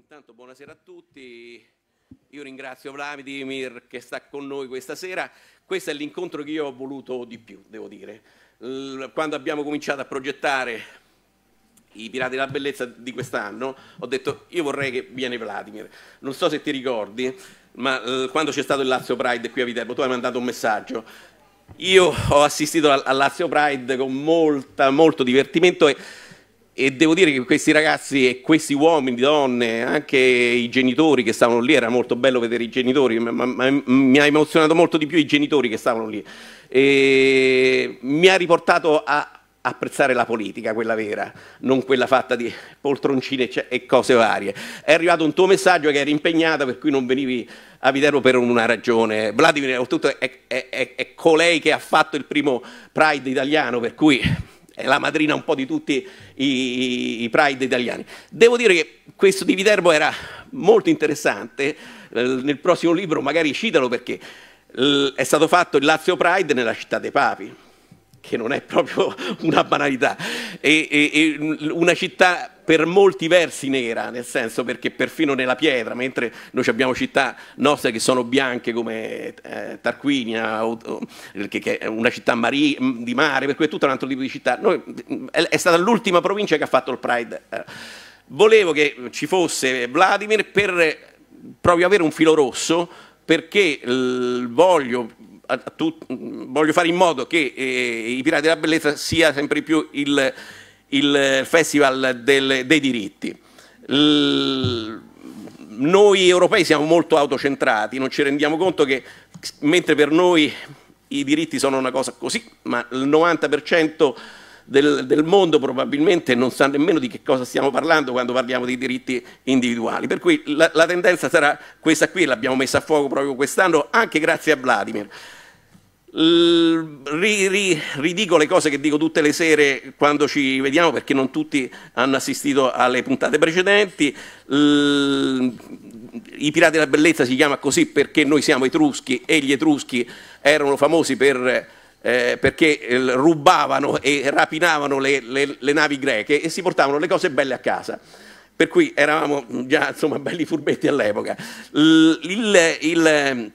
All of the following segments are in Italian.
Intanto buonasera a tutti, io ringrazio Vladimir che sta con noi questa sera, questo è l'incontro che io ho voluto di più, devo dire. Quando abbiamo cominciato a progettare i Pirati della Bellezza di quest'anno, ho detto io vorrei che viene Vladimir, non so se ti ricordi, ma quando c'è stato il Lazio Pride qui a Viterbo tu hai mandato un messaggio io ho assistito al Lazio Pride con molta, molto divertimento e e devo dire che questi ragazzi e questi uomini, donne, anche i genitori che stavano lì, era molto bello vedere i genitori, ma, ma, ma, mi ha emozionato molto di più i genitori che stavano lì. E mi ha riportato a apprezzare la politica, quella vera, non quella fatta di poltroncine cioè, e cose varie. È arrivato un tuo messaggio che eri impegnata per cui non venivi a Viterbo per una ragione. Vladimir, oltretutto, è, è, è, è colei che ha fatto il primo Pride italiano, per cui è la madrina un po' di tutti i, i Pride italiani. Devo dire che questo di Viterbo era molto interessante, eh, nel prossimo libro magari citalo perché eh, è stato fatto il Lazio Pride nella città dei papi, che non è proprio una banalità, e, e, e una città per molti versi nera, nel senso perché perfino nella pietra, mentre noi abbiamo città nostre che sono bianche come eh, Tarquinia, o, o, che, che, è una città mari, di mare, per cui è tutto un altro tipo di città. Noi, è, è, stata l'ultima provincia che ha fatto il Pride. Eh. Volevo che ci fosse Vladimir per eh, proprio avere un filo rosso, perché eh, voglio voglio fare in modo che eh, i Pirati della Bellezza sia sempre più il il Festival del, dei diritti. L noi europei siamo molto autocentrati, non ci rendiamo conto che mentre per noi i diritti sono una cosa così, ma il 90% del, del, mondo probabilmente non sa nemmeno di che cosa stiamo parlando quando parliamo di diritti individuali. Per cui la, la tendenza sarà questa qui, l'abbiamo messa a fuoco proprio quest'anno, anche grazie a Vladimir. Ri, ri, ridico le cose che dico tutte le sere quando ci vediamo perché non tutti hanno assistito alle puntate precedenti. L, I Pirati della Bellezza si chiama così perché noi siamo etruschi e gli etruschi erano famosi per, eh, perché eh, rubavano e rapinavano le, le, le navi greche e si portavano le cose belle a casa per cui eravamo già insomma belli furbetti all'epoca. Il, il,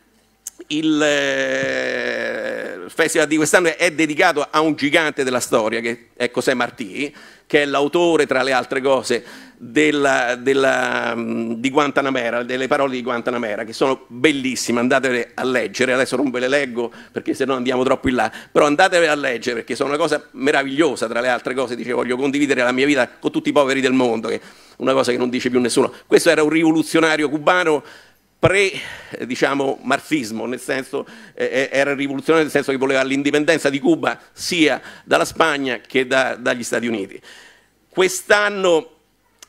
il eh, festival di quest'anno è dedicato a un gigante della storia che è José Martí, che è l'autore tra le altre cose della, della, mm, di Guantanamera, delle parole di Guantanamera che sono bellissime, andatele a leggere, adesso non ve le leggo perché se no andiamo troppo in là, però andatele a leggere perché sono una cosa meravigliosa tra le altre cose, dice voglio condividere la mia vita con tutti i poveri del mondo, che è una cosa che non dice più nessuno. Questo era un rivoluzionario cubano pre-marxismo, eh, diciamo, nel senso eh, eh era rivoluzionario nel senso che voleva l'indipendenza di Cuba sia dalla Spagna che da, dagli Stati Uniti. Quest'anno,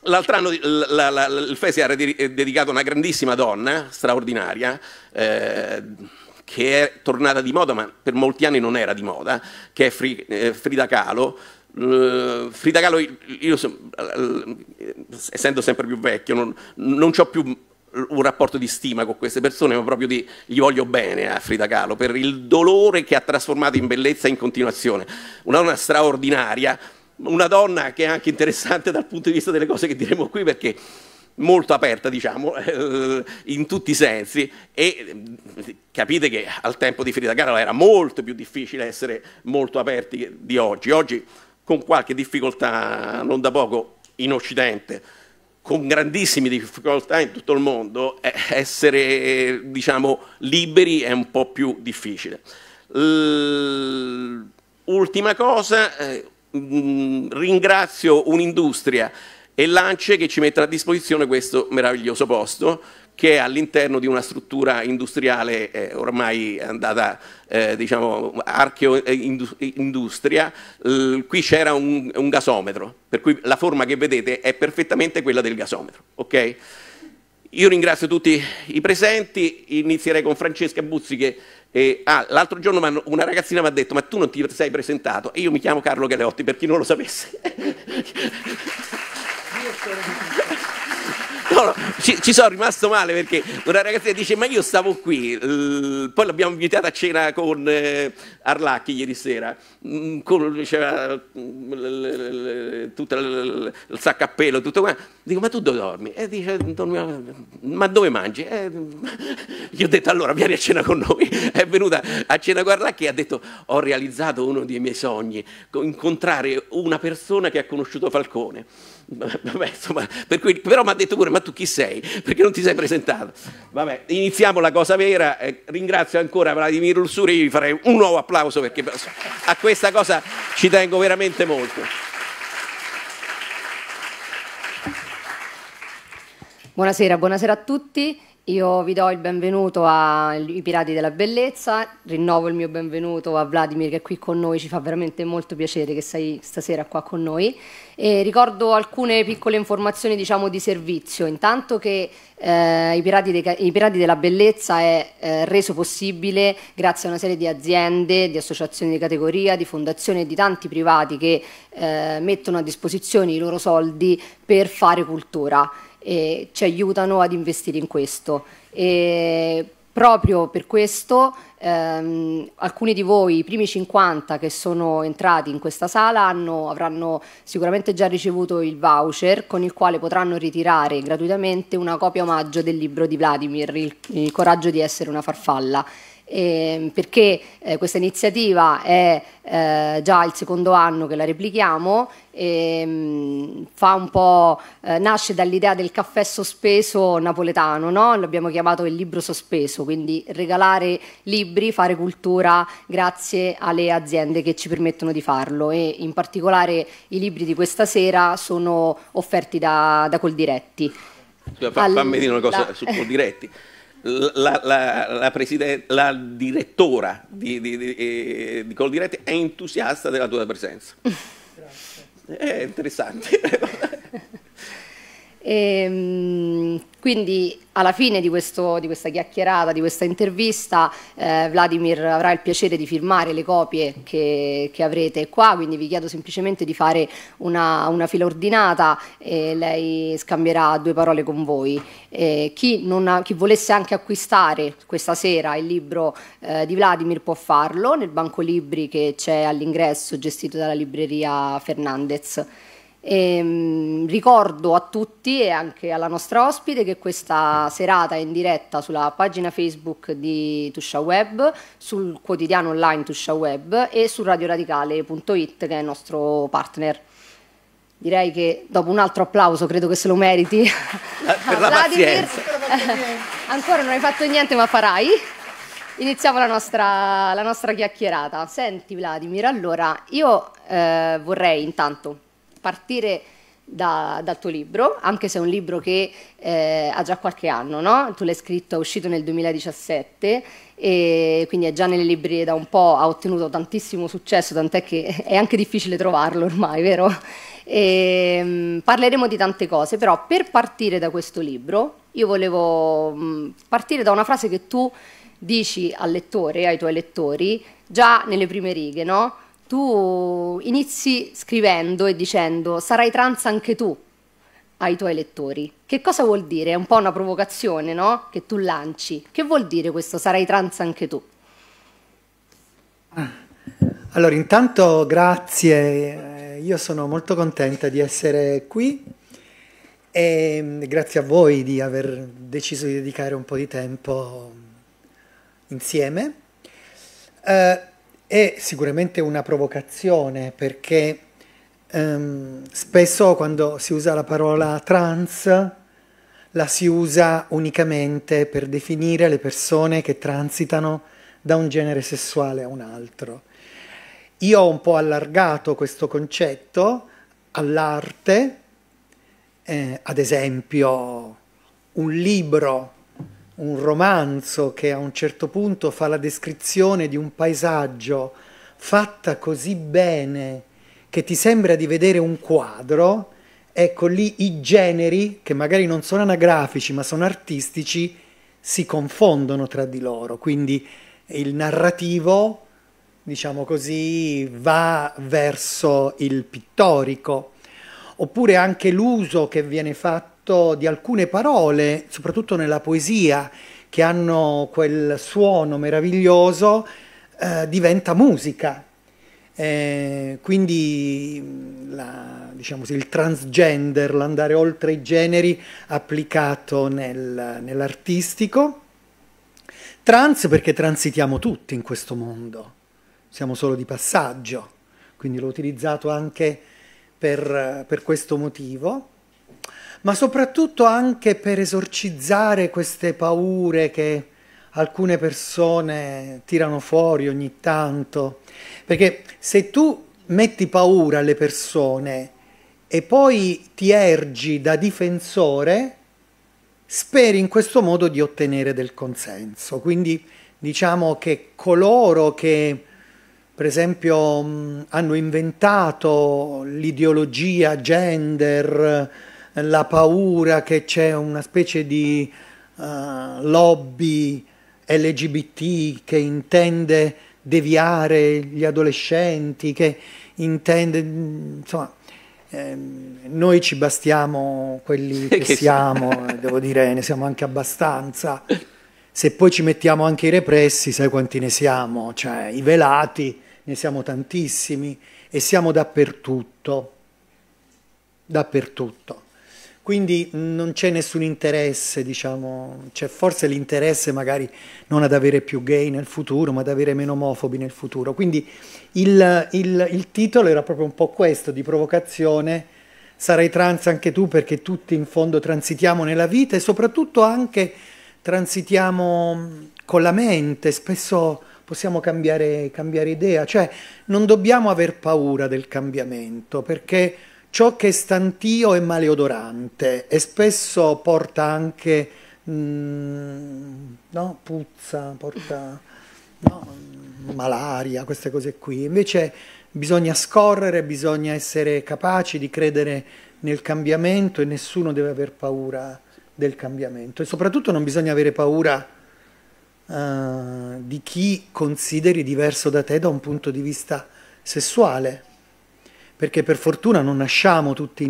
l'altro anno, la, la, la, il FESI era eh, dedicato a una grandissima donna straordinaria. Eh, che è tornata di moda, ma per molti anni non era di moda, che è Frida Kahlo, Uh, Frida Kahlo, io, io, essendo sempre più vecchio, non, non ho più un rapporto di stima con queste persone, ma proprio di gli voglio bene a Frida Kahlo per il dolore che ha trasformato in bellezza in continuazione. Una donna straordinaria, una donna che è anche interessante dal punto di vista delle cose che diremo qui perché molto aperta, diciamo, eh, in tutti i sensi e eh, capite che al tempo di Frida Kahlo era molto più difficile essere molto aperti di oggi. Oggi con qualche difficoltà non da poco in Occidente con grandissime difficoltà in tutto il mondo, eh, essere diciamo, liberi è un po' più difficile. Ultima cosa, eh, mm, ringrazio un'industria e l'ANCE che ci mette a disposizione questo meraviglioso posto che è all'interno di una struttura industriale eh, ormai andata, eh, diciamo, archeo-industria. Eh, qui c'era un, un, gasometro, per cui la forma che vedete è perfettamente quella del gasometro. Okay? Io ringrazio tutti i presenti, inizierei con Francesca Buzzi che eh, ah, l'altro giorno una ragazzina mi ha detto ma tu non ti sei presentato e io mi chiamo Carlo Galeotti per chi non lo sapesse. no, ci, ci, sono rimasto male perché una ragazza dice ma io stavo qui, poi l'abbiamo invitata a cena con eh, Arlacchi ieri sera, mm, con, c'era mm, tutto il saccappello, tutto qua. dico ma tu dove dormi? E dice ma dove mangi? E, io ho detto allora vieni a cena con noi, è venuta a cena con Arlacchi e ha detto ho realizzato uno dei miei sogni, incontrare una persona che ha conosciuto Falcone. Vabbè, insomma, per cui, però mi ha detto pure ma tu chi sei? Perché non ti sei presentato? Vabbè, iniziamo la cosa vera, eh, ringrazio ancora Vladimir Ursuri, vi farei un nuovo applauso perché a questa cosa ci tengo veramente molto. Buonasera, buonasera, a tutti. Io vi do il benvenuto ai Pirati della Bellezza, rinnovo il mio benvenuto a Vladimir che è qui con noi, ci fa veramente molto piacere che sei stasera qua con noi. E ricordo alcune piccole informazioni diciamo, di servizio, intanto che eh, i, Pirati dei, I Pirati della Bellezza è eh, reso possibile grazie a una serie di aziende, di associazioni di categoria, di fondazioni e di tanti privati che eh, mettono a disposizione i loro soldi per fare cultura eh, ci aiutano ad investire in questo. E proprio per questo ehm, alcuni di voi, i primi 50 che sono entrati in questa sala, hanno, avranno sicuramente già ricevuto il voucher con il quale potranno ritirare gratuitamente una copia omaggio del libro di Vladimir, il, il coraggio di essere una farfalla eh, perché eh, questa iniziativa è eh, già il secondo anno che la replichiamo, e, ehm, eh, nasce dall'idea del caffè sospeso napoletano, no? l'abbiamo chiamato il libro sospeso, quindi regalare libri, fare cultura grazie alle aziende che ci permettono di farlo e in particolare i libri di questa sera sono offerti da, da Coldiretti. Scusa, fa, fammi dire una cosa la... su Coldiretti. la, la, la, la direttora di, di, di, eh, di Coldiretti è entusiasta della tua presenza. Grazie. Eh, è interessante. E, ehm, quindi alla fine di, questo, di, questa chiacchierata, di questa intervista, eh, Vladimir avrà il piacere di firmare le copie che, che avrete qua, quindi vi chiedo semplicemente di fare una, una fila ordinata e lei scambierà due parole con voi. Eh, chi, ha, chi, volesse anche acquistare questa sera il libro eh, di Vladimir può farlo nel banco libri che c'è all'ingresso gestito dalla libreria Fernandez. E, ehm, ricordo a tutti e anche alla nostra ospite che questa serata è in diretta sulla pagina Facebook di Tuscia Web, sul quotidiano online Tuscia Web e su radioradicale.it che è il nostro partner. Direi che dopo un altro applauso credo che se lo meriti. Eh, per la Vladimir, ancora non hai fatto niente ma farai. Iniziamo la nostra, la nostra chiacchierata. Senti Vladimir, allora io eh, vorrei intanto partire da, dal tuo libro, anche se è un libro che eh, ha già qualche anno, no? tu l'hai scritto, è uscito nel 2017 e quindi è già nelle librerie da un po', ha ottenuto tantissimo successo, tant'è che è anche difficile trovarlo ormai, vero? E, ehm, parleremo di tante cose, però per partire da questo libro io volevo mm, partire da una frase che tu dici al lettore, ai tuoi lettori, già nelle prime righe, no? tu inizi scrivendo e dicendo sarai trans anche tu ai tuoi lettori. Che cosa vuol dire? È un po' una provocazione, no? Che tu lanci. Che vuol dire questo sarai trans anche tu? Ah. Allora, intanto grazie, eh, io sono molto contenta di essere qui e mm, grazie a voi di aver deciso di dedicare un po' di tempo insieme. Eh, è sicuramente una provocazione perché ehm, spesso quando si usa la parola trans la si usa unicamente per definire le persone che transitano da un genere sessuale a un altro. Io ho un po' allargato questo concetto all'arte, eh, ad esempio un libro un romanzo che a un certo punto fa la descrizione di un paesaggio fatta così bene che ti sembra di vedere un quadro, ecco lì i generi, che magari non sono anagrafici ma sono artistici, si confondono tra di loro. Quindi il narrativo, diciamo così, va verso il pittorico, oppure anche l'uso che viene fatto soprattutto di alcune parole, soprattutto nella poesia, che hanno quel suono meraviglioso, eh, diventa musica. Eh, quindi mm, la, diciamo, il transgender, l'andare oltre i generi applicato nel, nell'artistico. Trans perché transitiamo tutti in questo mondo, siamo solo di passaggio, quindi l'ho utilizzato anche per, per questo motivo ma soprattutto anche per esorcizzare queste paure che alcune persone tirano fuori ogni tanto. Perché se tu metti paura alle persone e poi ti ergi da difensore, speri in questo modo di ottenere del consenso. Quindi diciamo che coloro che per esempio hanno inventato l'ideologia gender, la paura che c'è una specie di uh, lobby LGBT che intende deviare gli adolescenti, che intende... insomma, ehm, noi ci bastiamo quelli che, che siamo, eh, devo dire, ne siamo anche abbastanza. Se poi ci mettiamo anche i repressi, sai quanti ne siamo, cioè i velati, ne siamo tantissimi e siamo dappertutto, dappertutto. Quindi non c'è nessun interesse, diciamo, c'è forse l'interesse magari non ad avere più gay nel futuro, ma ad avere meno omofobi nel futuro. Quindi il, il, il titolo era proprio un po' questo, di provocazione, sarai trans anche tu perché tutti in fondo transitiamo nella vita e soprattutto anche transitiamo con la mente, spesso possiamo cambiare, cambiare idea, cioè non dobbiamo aver paura del cambiamento perché Ciò che è stantio è maleodorante e spesso porta anche, mm, no, puzza, porta no, mm, malaria, queste cose qui. Invece bisogna scorrere, bisogna essere capaci di credere nel cambiamento e nessuno deve aver paura del cambiamento. E soprattutto non bisogna avere paura uh, di chi consideri diverso da te da un punto di vista sessuale perché per fortuna non nasciamo tutti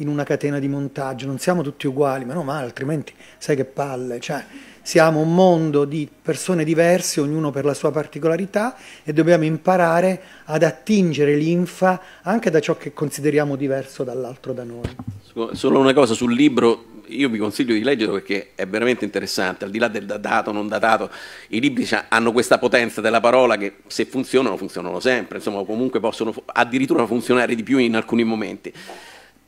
in una catena di montaggio, non siamo tutti uguali, meno male, altrimenti sai che palle, cioè siamo un mondo di persone diverse, ognuno per la sua particolarità e dobbiamo imparare ad attingere l'infa anche da ciò che consideriamo diverso dall'altro da noi. Solo una cosa sul libro, io vi consiglio di leggerlo perché è veramente interessante, al di là del datato, non datato, i libri hanno questa potenza della parola che se funzionano, funzionano sempre, insomma comunque possono addirittura funzionare di più in alcuni momenti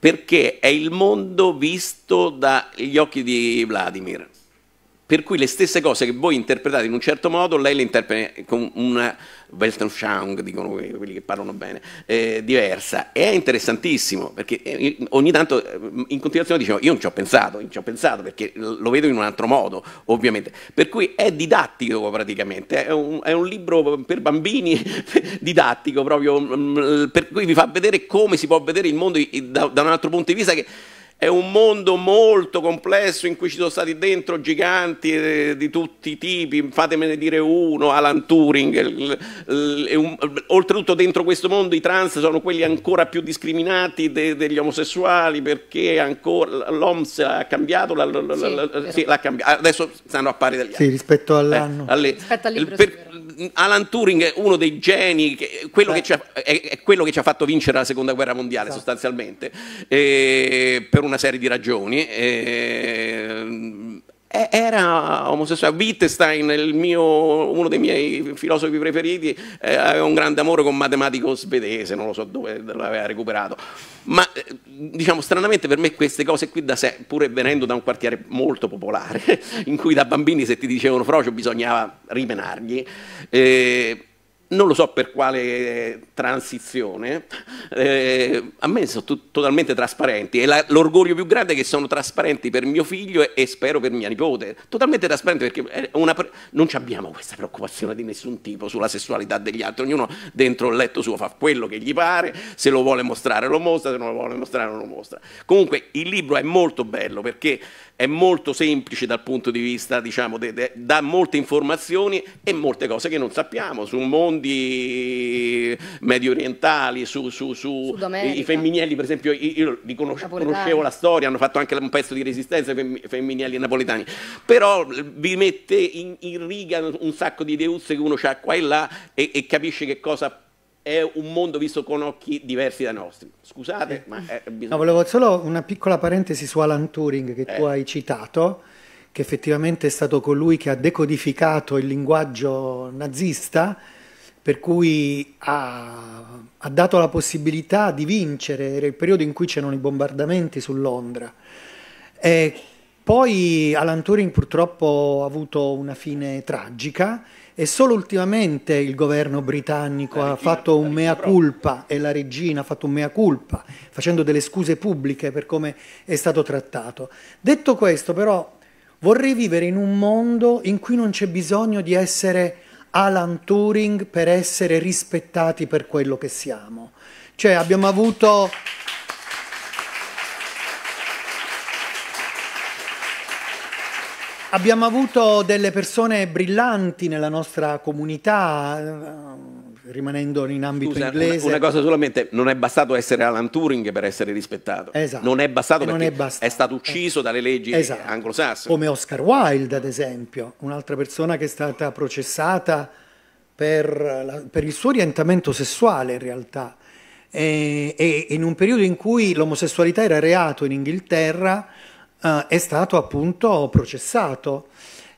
perché è il mondo visto dagli occhi di Vladimir per cui le stesse cose che voi interpretate in un certo modo, lei le interpreta con una Weltanschauung, dicono quelli che parlano bene, eh, diversa. E è interessantissimo, perché eh, ogni tanto eh, in continuazione dicevo, io non ci ho pensato, non ci ho pensato, perché lo vedo in un altro modo, ovviamente. Per cui è didattico praticamente, è un, è un libro per bambini didattico proprio, mm, per cui vi fa vedere come si può vedere il mondo da, da un altro punto di vista che è un mondo molto complesso in cui ci sono stati dentro giganti eh, di tutti i tipi, fatemene dire uno, Alan Turing. Oltretutto dentro questo mondo i trans sono quelli ancora più discriminati de degli omosessuali perché ancora l'OMS ha cambiato, la, la, sì, la, sì, cambiato, adesso stanno a pari degli sì, rispetto all'anno. Eh, alle, rispetto al libro, per, Alan Turing è uno dei geni, quello che ha, è, è, quello che ci ha fatto vincere la seconda guerra mondiale esatto. sostanzialmente, eh, per una serie di ragioni. E, eh, eh, era omosessuale. Wittgenstein, mio, uno dei miei filosofi preferiti, eh, aveva un grande amore con un matematico svedese, non lo so dove l'aveva recuperato. Ma eh, diciamo stranamente per me queste cose qui da sé, pur venendo da un quartiere molto popolare, in cui da bambini se ti dicevano frocio bisognava rimenargli. Eh, non lo so per quale eh, transizione, eh, a me sono to totalmente trasparenti e l'orgoglio più grande è che sono trasparenti per mio figlio e, e spero per mia nipote, totalmente trasparenti perché non abbiamo questa preoccupazione di nessun tipo sulla sessualità degli altri, ognuno dentro il letto suo fa quello che gli pare, se lo vuole mostrare lo mostra, se non lo vuole mostrare non lo mostra. Comunque il libro è molto bello perché è molto semplice dal punto di vista, diciamo, de, de, dà molte informazioni e molte cose che non sappiamo su mondi eh, medio orientali, su, su, su i femminili, per esempio, io li conosce, conoscevo la storia, hanno fatto anche un pezzo di resistenza fem, femminili napoletani, però vi mette in, in riga un sacco di deuzze che uno ha qua e là e, e capisce che cosa è un mondo visto con occhi diversi da nostri. Scusate, sì. ma è eh, bisogno... No, volevo solo una piccola parentesi su Alan Turing che eh. tu hai citato, che effettivamente è stato colui che ha decodificato il linguaggio nazista, per cui ha, ha dato la possibilità di vincere, era il periodo in cui c'erano i bombardamenti su Londra. E eh, poi Alan Turing purtroppo ha avuto una fine tragica e solo ultimamente il governo britannico regina, ha fatto un mea culpa e la regina ha fatto un mea culpa, facendo delle scuse pubbliche per come è stato trattato. Detto questo, però, vorrei vivere in un mondo in cui non c'è bisogno di essere Alan Turing per essere rispettati per quello che siamo. Cioè, abbiamo avuto Abbiamo avuto delle persone brillanti nella nostra comunità, eh, rimanendo in ambito Scusa, inglese. Una, una, cosa solamente, non è bastato essere Alan Turing per essere rispettato. Esatto. Non è bastato non perché è, bastato. è, stato ucciso eh. dalle leggi esatto. anglosassone. Come Oscar Wilde, ad esempio, un'altra persona che è stata processata per, la, per il suo orientamento sessuale in realtà. E, e in un periodo in cui l'omosessualità era reato in Inghilterra uh, è stato appunto processato.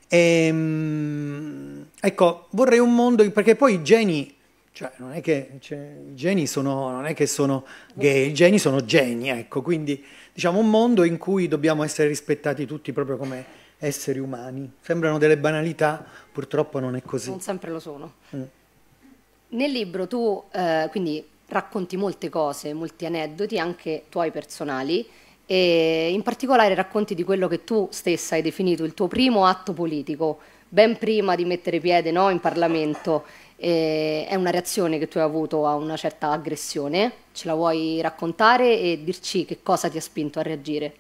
E, ehm, ecco, vorrei un mondo, perché poi i geni, cioè non è che cioè, i geni sono, non è che sono gay, i geni sono geni, ecco, quindi diciamo un mondo in cui dobbiamo essere rispettati tutti proprio come esseri umani. Sembrano delle banalità, purtroppo non è così. Non sempre lo sono. Mm. Nel libro tu eh, quindi racconti molte cose, molti aneddoti, anche tuoi personali e in particolare racconti di quello che tu stessa hai definito il tuo primo atto politico, ben prima di mettere piede no, in Parlamento. E è una reazione che tu hai avuto a una certa aggressione, ce la vuoi raccontare e dirci che cosa ti ha spinto a reagire?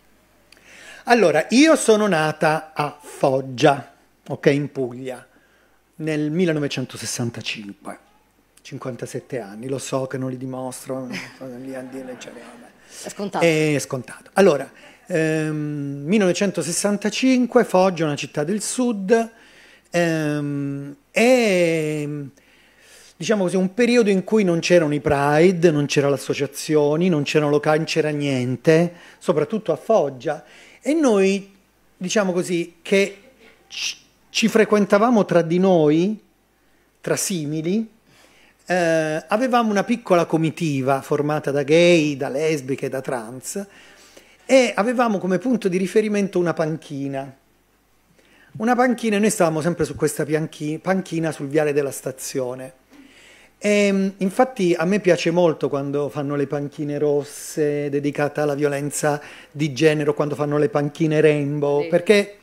Allora, io sono nata a Foggia, ok, in Puglia, nel 1965, 57 anni, lo so che non li dimostro, non sono lì a dire, cioè, vabbè. È scontato. È scontato. Allora, ehm, 1965, Foggia, una città del sud, ehm, è diciamo così, un periodo in cui non c'erano i Pride, non c'erano le associazioni, non c'erano locali, non c'era niente, soprattutto a Foggia. E noi, diciamo così, che ci frequentavamo tra di noi, tra simili, eh, avevamo una piccola comitiva formata da gay, da lesbiche, da trans e avevamo come punto di riferimento una panchina. Una panchina, noi stavamo sempre su questa panchina sul viale della stazione. E, ehm, infatti a me piace molto quando fanno le panchine rosse dedicate alla violenza di genere, quando fanno le panchine rainbow, sì. perché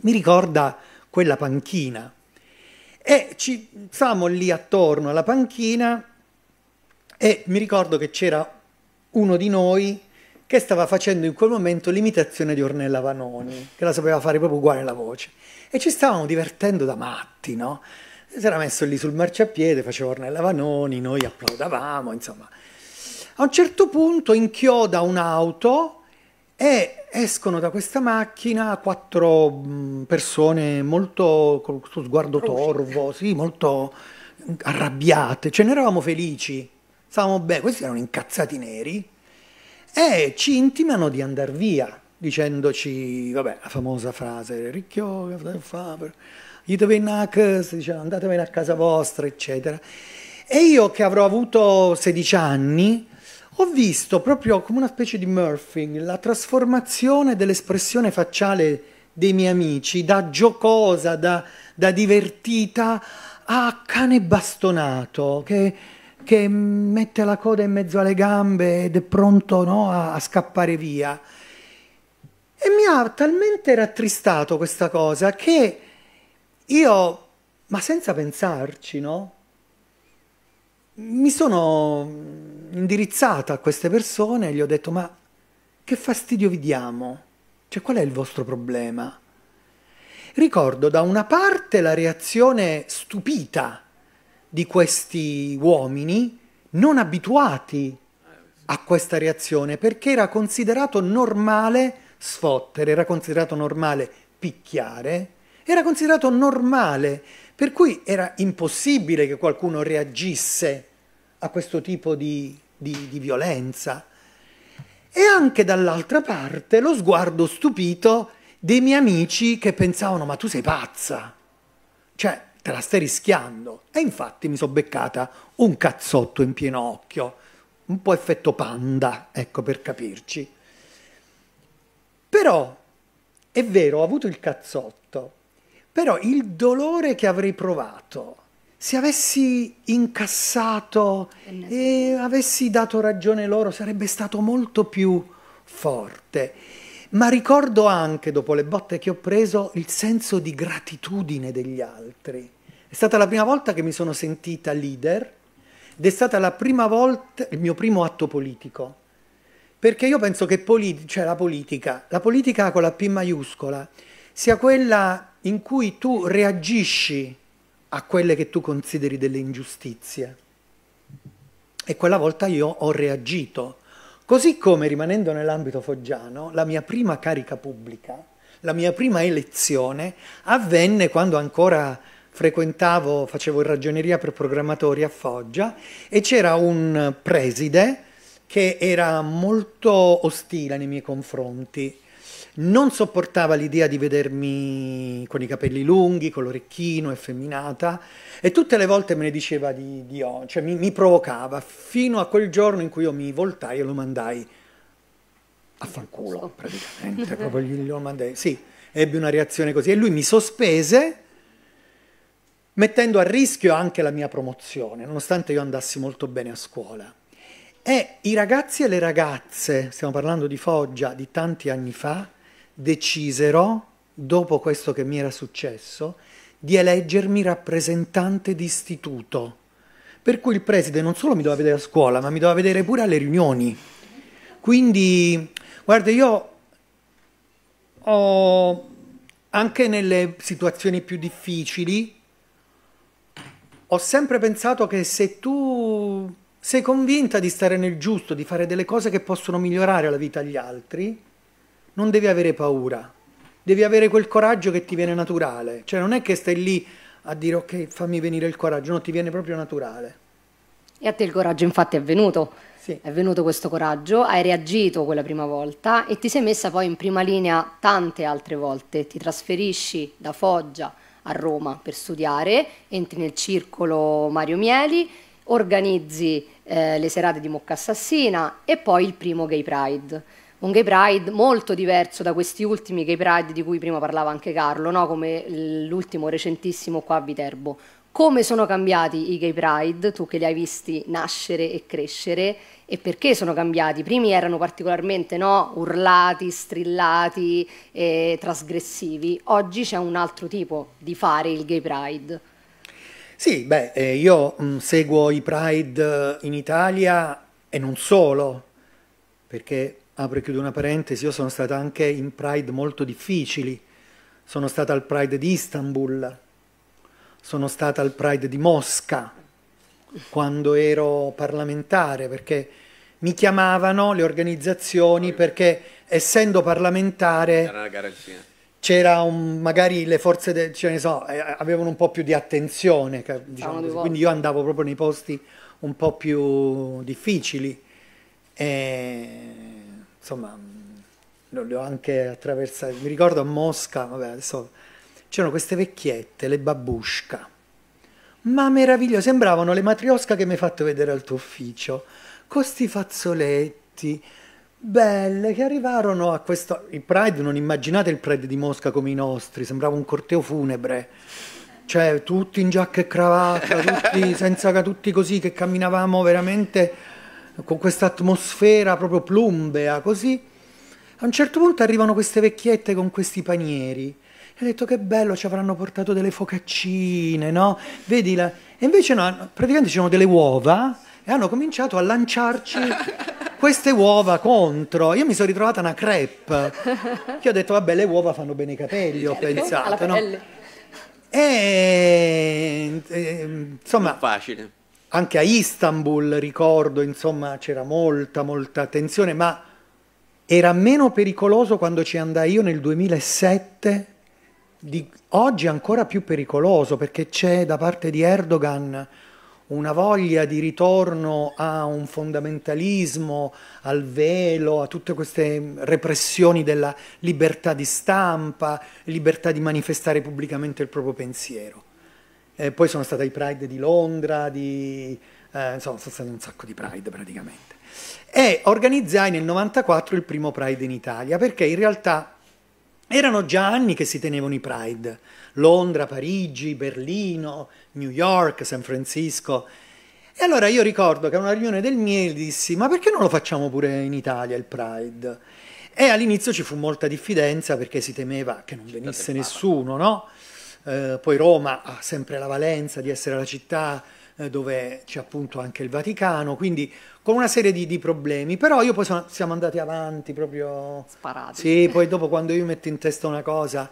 mi ricorda quella panchina. E ci stavamo lì attorno alla panchina e mi ricordo che c'era uno di noi che stava facendo in quel momento l'imitazione di Ornella Vanoni, che la sapeva fare proprio uguale la voce. E ci stavamo divertendo da matti, no? Si era messo lì sul marciapiede, faceva Ornella Vanoni, noi applaudavamo, insomma. A un certo punto inchioda un'auto e escono da questa macchina quattro persone molto con questo sguardo torvo, sì, molto arrabbiate, ce ne eravamo felici, stavamo bene, questi erano incazzati neri e ci intimano di andare via dicendoci, vabbè, la famosa frase, ricchio, gli dovete a andatevene a casa vostra, eccetera. E io che avrò avuto 16 anni, ho visto proprio come una specie di Murphy la trasformazione dell'espressione facciale dei miei amici da giocosa, da, da divertita a cane bastonato che, che, mette la coda in mezzo alle gambe ed è pronto no, a, a scappare via. E mi ha talmente rattristato questa cosa che io, ma senza pensarci, no? Mi sono indirizzata a queste persone e gli ho detto ma che fastidio vi diamo? Cioè qual è il vostro problema? Ricordo da una parte la reazione stupita di questi uomini non abituati a questa reazione perché era considerato normale sfottere, era considerato normale picchiare, era considerato normale, per cui era impossibile che qualcuno reagisse a questo tipo di di, di violenza, e anche dall'altra parte lo sguardo stupito dei miei amici che pensavano ma tu sei pazza, cioè te la stai rischiando. E infatti mi sono beccata un cazzotto in pieno occhio, un po' effetto panda, ecco per capirci. Però, è vero, ho avuto il cazzotto, però il dolore che avrei provato se avessi incassato e avessi dato ragione loro sarebbe stato molto più forte. Ma ricordo anche, dopo le botte che ho preso, il senso di gratitudine degli altri. È stata la prima volta che mi sono sentita leader ed è stata la prima volta, il mio primo atto politico. Perché io penso che politi cioè la politica, la politica con la P maiuscola, sia quella in cui tu reagisci a quelle che tu consideri delle ingiustizie. E quella volta io ho reagito. Così come, rimanendo nell'ambito foggiano, la mia prima carica pubblica, la mia prima elezione, avvenne quando ancora frequentavo, facevo ragioneria per programmatori a Foggia e c'era un preside che era molto ostile nei miei confronti non sopportava l'idea di vedermi con i capelli lunghi, con l'orecchino, effeminata e tutte le volte me ne diceva di, di oh, cioè mi, mi, provocava fino a quel giorno in cui io mi voltai e lo mandai a fanculo praticamente, proprio glielo mandai, sì, ebbe una reazione così e lui mi sospese mettendo a rischio anche la mia promozione, nonostante io andassi molto bene a scuola. E i ragazzi e le ragazze, stiamo parlando di Foggia di tanti anni fa, decisero, dopo questo che mi era successo, di eleggermi rappresentante di istituto. Per cui il preside non solo mi doveva vedere a scuola, ma mi doveva vedere pure alle riunioni. Quindi, guarda, io ho anche nelle situazioni più difficili, ho sempre pensato che se tu sei convinta di stare nel giusto, di fare delle cose che possono migliorare la vita agli altri, non devi avere paura, devi avere quel coraggio che ti viene naturale, cioè non è che stai lì a dire ok fammi venire il coraggio, no, ti viene proprio naturale. E a te il coraggio infatti è venuto, sì. è venuto questo coraggio, hai reagito quella prima volta e ti sei messa poi in prima linea tante altre volte, ti trasferisci da Foggia a Roma per studiare, entri nel circolo Mario Mieli, organizzi eh, le serate di Mocca Assassina e poi il primo Gay Pride un gay pride molto diverso da questi ultimi gay pride di cui prima parlava anche Carlo, no? come l'ultimo recentissimo qua a Viterbo. Come sono cambiati i gay pride, tu che li hai visti nascere e crescere, e perché sono cambiati? I primi erano particolarmente no? urlati, strillati, eh, trasgressivi. Oggi c'è un altro tipo di fare il gay pride. Sì, beh, eh, io mm, seguo i pride in Italia e non solo, perché apro e chiudo una parentesi, io sono stata anche in Pride molto difficili, sono stata al Pride di Istanbul, sono stata al Pride di Mosca quando ero parlamentare perché mi chiamavano le organizzazioni perché essendo parlamentare c'era un, magari le forze, de, ce cioè, ne so, eh, avevano un po' più di attenzione, diciamo così, quindi io andavo proprio nei posti un po' più difficili. E insomma, mm, le ho anche attraversate. Mi ricordo a Mosca, vabbè, adesso c'erano queste vecchiette, le babusca. Ma meraviglioso, sembravano le matriosca che mi hai fatto vedere al tuo ufficio, con questi fazzoletti, belle, che arrivarono a questo... Il Pride, non immaginate il Pride di Mosca come i nostri, sembrava un corteo funebre, cioè tutti in giacca e cravatta, tutti, senza, tutti così, che camminavamo veramente con questa atmosfera proprio plumbea, così. A un certo punto arrivano queste vecchiette con questi panieri. E ho detto che bello, ci avranno portato delle focaccine, no? Vedi la... E invece no, praticamente c'erano delle uova e hanno cominciato a lanciarci queste uova contro. Io mi sono ritrovata una crepe. Io ho detto, vabbè, le uova fanno bene i capelli, ho certo, pensato, no? E, e, insomma... Non facile anche a Istanbul, ricordo, insomma, c'era molta, molta tensione, ma era meno pericoloso quando ci andai io nel 2007, di, oggi è ancora più pericoloso perché c'è da parte di Erdogan una voglia di ritorno a un fondamentalismo, al velo, a tutte queste repressioni della libertà di stampa, libertà di manifestare pubblicamente il proprio pensiero. E poi sono stata ai Pride di Londra, di, eh, insomma, sono stato un sacco di Pride praticamente. E organizzai nel 94 il primo Pride in Italia, perché in realtà erano già anni che si tenevano i Pride. Londra, Parigi, Berlino, New York, San Francisco. E allora io ricordo che a una riunione del Miele dissi, ma perché non lo facciamo pure in Italia il Pride? E all'inizio ci fu molta diffidenza perché si temeva che non venisse nessuno, no? Eh, poi Roma ha sempre la valenza di essere la città eh, dove c'è appunto anche il Vaticano, quindi con una serie di, di problemi, però io poi sono, siamo andati avanti proprio... Sparati. Sì, poi dopo quando io metto in testa una cosa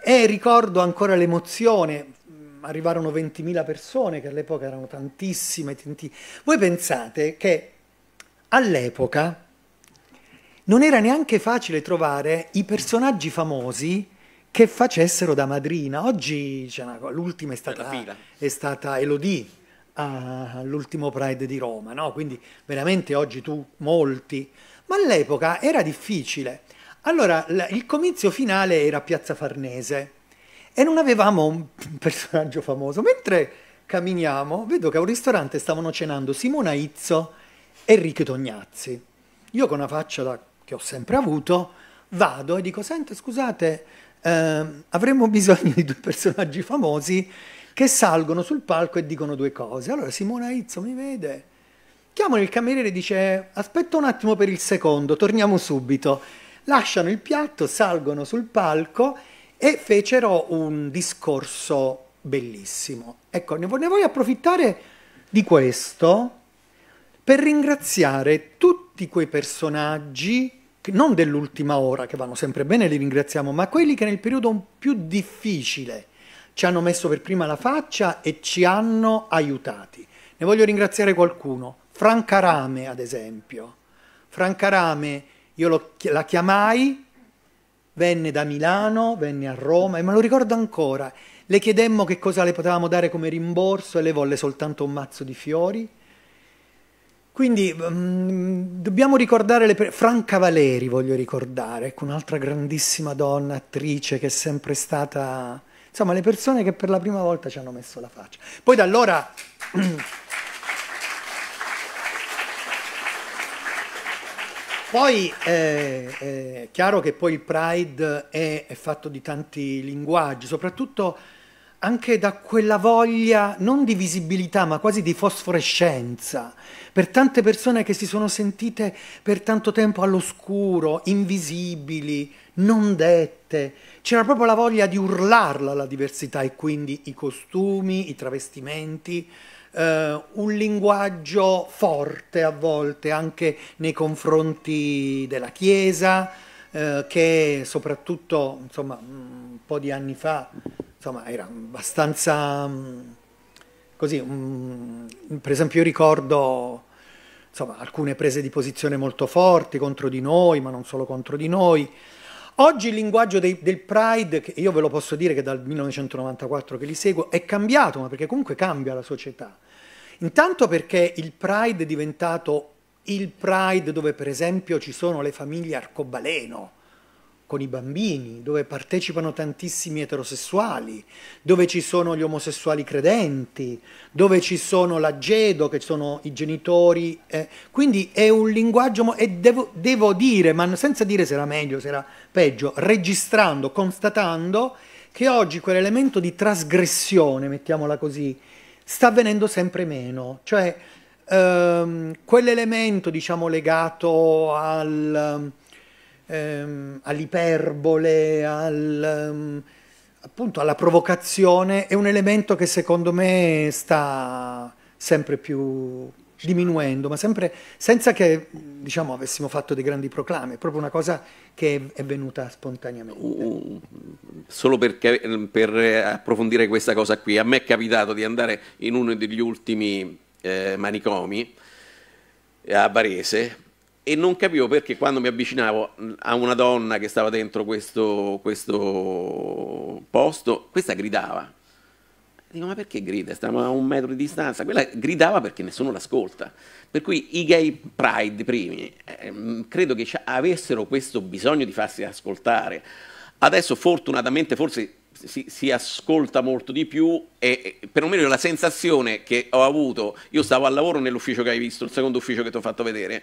e ricordo ancora l'emozione, mm, arrivarono 20.000 persone che all'epoca erano tantissime, tanti... voi pensate che all'epoca non era neanche facile trovare i personaggi famosi che facessero da madrina. Oggi l'ultima è stata, è stata Elodie all'ultimo ah, Pride di Roma, no? quindi veramente oggi tu molti, ma all'epoca era difficile. Allora il comizio finale era a Piazza Farnese e non avevamo un personaggio famoso, mentre camminiamo vedo che a un ristorante stavano cenando Simona Izzo e Enrico Tognazzi. Io con una faccia da, che ho sempre avuto vado e dico, sente scusate, eh, avremmo bisogno di due personaggi famosi che salgono sul palco e dicono due cose. Allora Simona Izzo mi vede, chiamano il cameriere e dice aspetta un attimo per il secondo, torniamo subito. Lasciano il piatto, salgono sul palco e fecero un discorso bellissimo. Ecco, ne voglio approfittare di questo per ringraziare tutti quei personaggi non dell'ultima ora, che vanno sempre bene, li ringraziamo, ma quelli che nel periodo più difficile ci hanno messo per prima la faccia e ci hanno aiutati. Ne voglio ringraziare qualcuno, Franca Rame ad esempio. Franca Rame, io lo, la chiamai, venne da Milano, venne a Roma e me lo ricordo ancora. Le chiedemmo che cosa le potevamo dare come rimborso e le volle soltanto un mazzo di fiori quindi mh, mm, dobbiamo ricordare le pre- Franca Valeri, voglio ricordare, ecco, un'altra grandissima donna, attrice che è sempre stata... Insomma, le persone che per la prima volta ci hanno messo la faccia. Poi da allora... Poi eh, eh, è chiaro che poi il Pride è, è fatto di tanti linguaggi, soprattutto anche da quella voglia non di visibilità ma quasi di fosforescenza per tante persone che si sono sentite per tanto tempo all'oscuro, invisibili, non dette. C'era proprio la voglia di urlarla la diversità e quindi i costumi, i travestimenti, eh, un linguaggio forte a volte anche nei confronti della Chiesa eh, che soprattutto insomma, un po' di anni fa insomma era abbastanza mm, così, um, per esempio io ricordo insomma, alcune prese di posizione molto forti contro di noi, ma non solo contro di noi. Oggi il linguaggio dei, del Pride, che io ve lo posso dire che dal 1994 che li seguo, è cambiato, ma perché comunque cambia la società. Intanto perché il Pride è diventato il Pride dove per esempio ci sono le famiglie arcobaleno, con i bambini, dove partecipano tantissimi eterosessuali, dove ci sono gli omosessuali credenti, dove ci sono la GEDO, che sono i genitori. Eh. Quindi è un linguaggio, e devo, devo dire, ma senza dire se era meglio, se era peggio, registrando, constatando che oggi quell'elemento di trasgressione, mettiamola così, sta avvenendo sempre meno. Cioè, ehm, quell'elemento, diciamo, legato al ehm, all'iperbole, al, um, appunto alla provocazione, è un elemento che secondo me sta sempre più diminuendo, ma sempre senza che diciamo, avessimo fatto dei grandi proclami, è proprio una cosa che è venuta spontaneamente. Uh, solo per, ehm, per, approfondire questa cosa qui, a me è capitato di andare in uno degli ultimi eh, manicomi a Varese e non capivo perché quando mi avvicinavo a una donna che stava dentro questo, questo posto, questa gridava. Dico, ma perché grida? Stiamo a un metro di distanza. Quella gridava perché nessuno l'ascolta. Per cui i gay pride primi ehm, credo che avessero questo bisogno di farsi ascoltare. Adesso fortunatamente forse si, si ascolta molto di più e, e perlomeno la sensazione che ho avuto, io stavo al lavoro nell'ufficio che hai visto, il secondo ufficio che ti ho fatto vedere,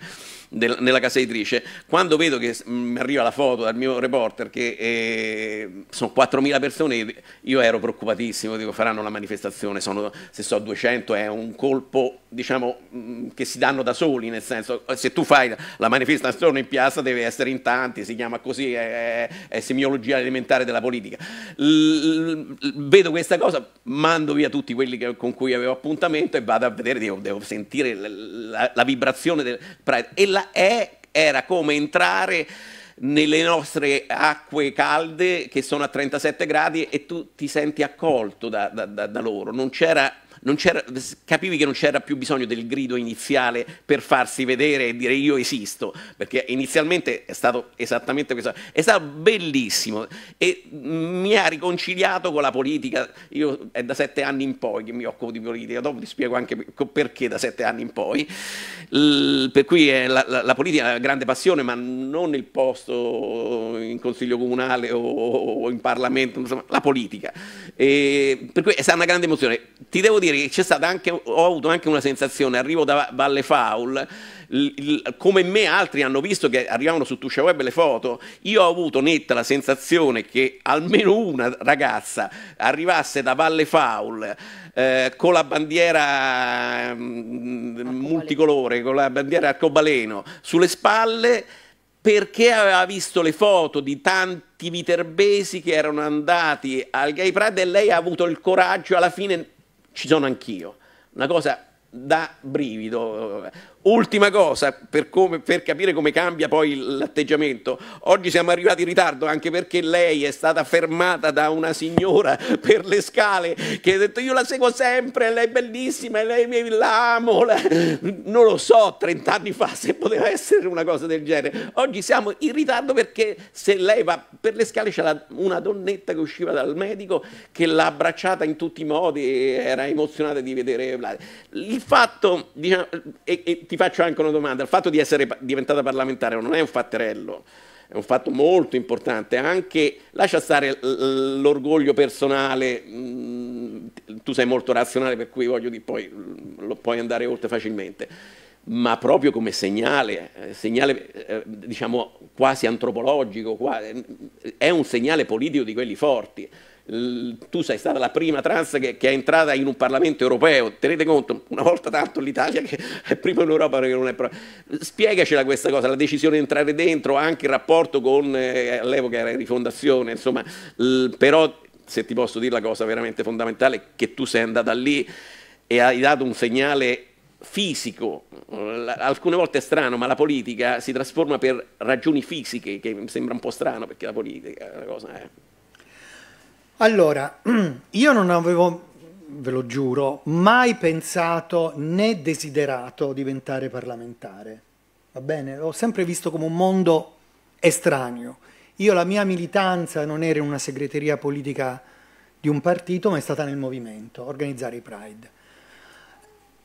del, nella casa editrice, quando vedo che mi arriva la foto dal mio reporter che eh, sono 4.000 persone, io ero preoccupatissimo, dico faranno la manifestazione, sono, se so 200 è un colpo diciamo, mm, che si danno da soli, nel senso se tu fai la manifestazione in piazza deve essere in tanti, si chiama così, è, è semiologia elementare della politica. L, l, vedo questa cosa, ma mando via tutti quelli che, con cui avevo appuntamento e vado a vedere, devo, devo sentire la, la, la, vibrazione del Pride. E la E era come entrare nelle nostre acque calde che sono a 37 gradi e tu ti senti accolto da, da, da, da loro. Non c'era capivi che non c'era più bisogno del grido iniziale per farsi vedere e dire io esisto, perché inizialmente è stato esattamente questo, è stato bellissimo e mi ha riconciliato con la politica, io è da sette anni in poi che mi occupo di politica, dopo ti spiego anche perché da sette anni in poi, L per cui la, la, la, politica è una grande passione, ma non il posto in consiglio comunale o, o in Parlamento, insomma, la politica, e per cui è stata una grande emozione, ti devo dire perché c'è stata anche, ho avuto anche una sensazione, arrivo da Valle Faul, come me altri hanno visto che arrivavano su Tuscia Web le foto, io ho avuto netta la sensazione che almeno una ragazza arrivasse da Valle Faul eh, con la bandiera mm, multicolore, con la bandiera arcobaleno sulle spalle perché aveva visto le foto di tanti viterbesi che erano andati al Gay Pride e lei ha avuto il coraggio alla fine ci sono anch'io. Una cosa da brivido. Ultima cosa, per, come, per, capire come cambia poi l'atteggiamento, oggi siamo arrivati in ritardo anche perché lei è stata fermata da una signora per le scale che ha detto io la seguo sempre, lei è bellissima, lei mi l'amo, non lo so 30 anni fa se poteva essere una cosa del genere, oggi siamo in ritardo perché se lei va per le scale c'era una donnetta che usciva dal medico che l'ha abbracciata in tutti i modi, era emozionata di vedere Il fatto, diciamo, e, e, ti faccio anche una domanda, il fatto di essere diventata parlamentare non è un fatterello, è un fatto molto importante, anche lascia stare l'orgoglio personale, mm, tu sei molto razionale per cui voglio dire poi mm, lo puoi andare oltre facilmente, ma proprio come segnale, eh, segnale eh, diciamo quasi antropologico, eh, è un segnale politico di quelli forti tu sei stata la prima trans che, che, è entrata in un Parlamento europeo, tenete conto, una volta tanto l'Italia che è prima in Europa perché non è proprio. Spiegacela questa cosa, la decisione di entrare dentro, anche il rapporto con, eh, all'epoca era in rifondazione, insomma, l, però se ti posso dire la cosa veramente fondamentale, che tu sei andata lì e hai dato un segnale fisico, alcune volte è strano, ma la politica si trasforma per ragioni fisiche, che mi sembra un po' strano perché la politica è una cosa... Eh. Allora, io non avevo, ve lo giuro, mai pensato né desiderato diventare parlamentare. Va bene? L'ho sempre visto come un mondo estraneo. Io la mia militanza non era in una segreteria politica di un partito, ma è stata nel movimento, organizzare i Pride.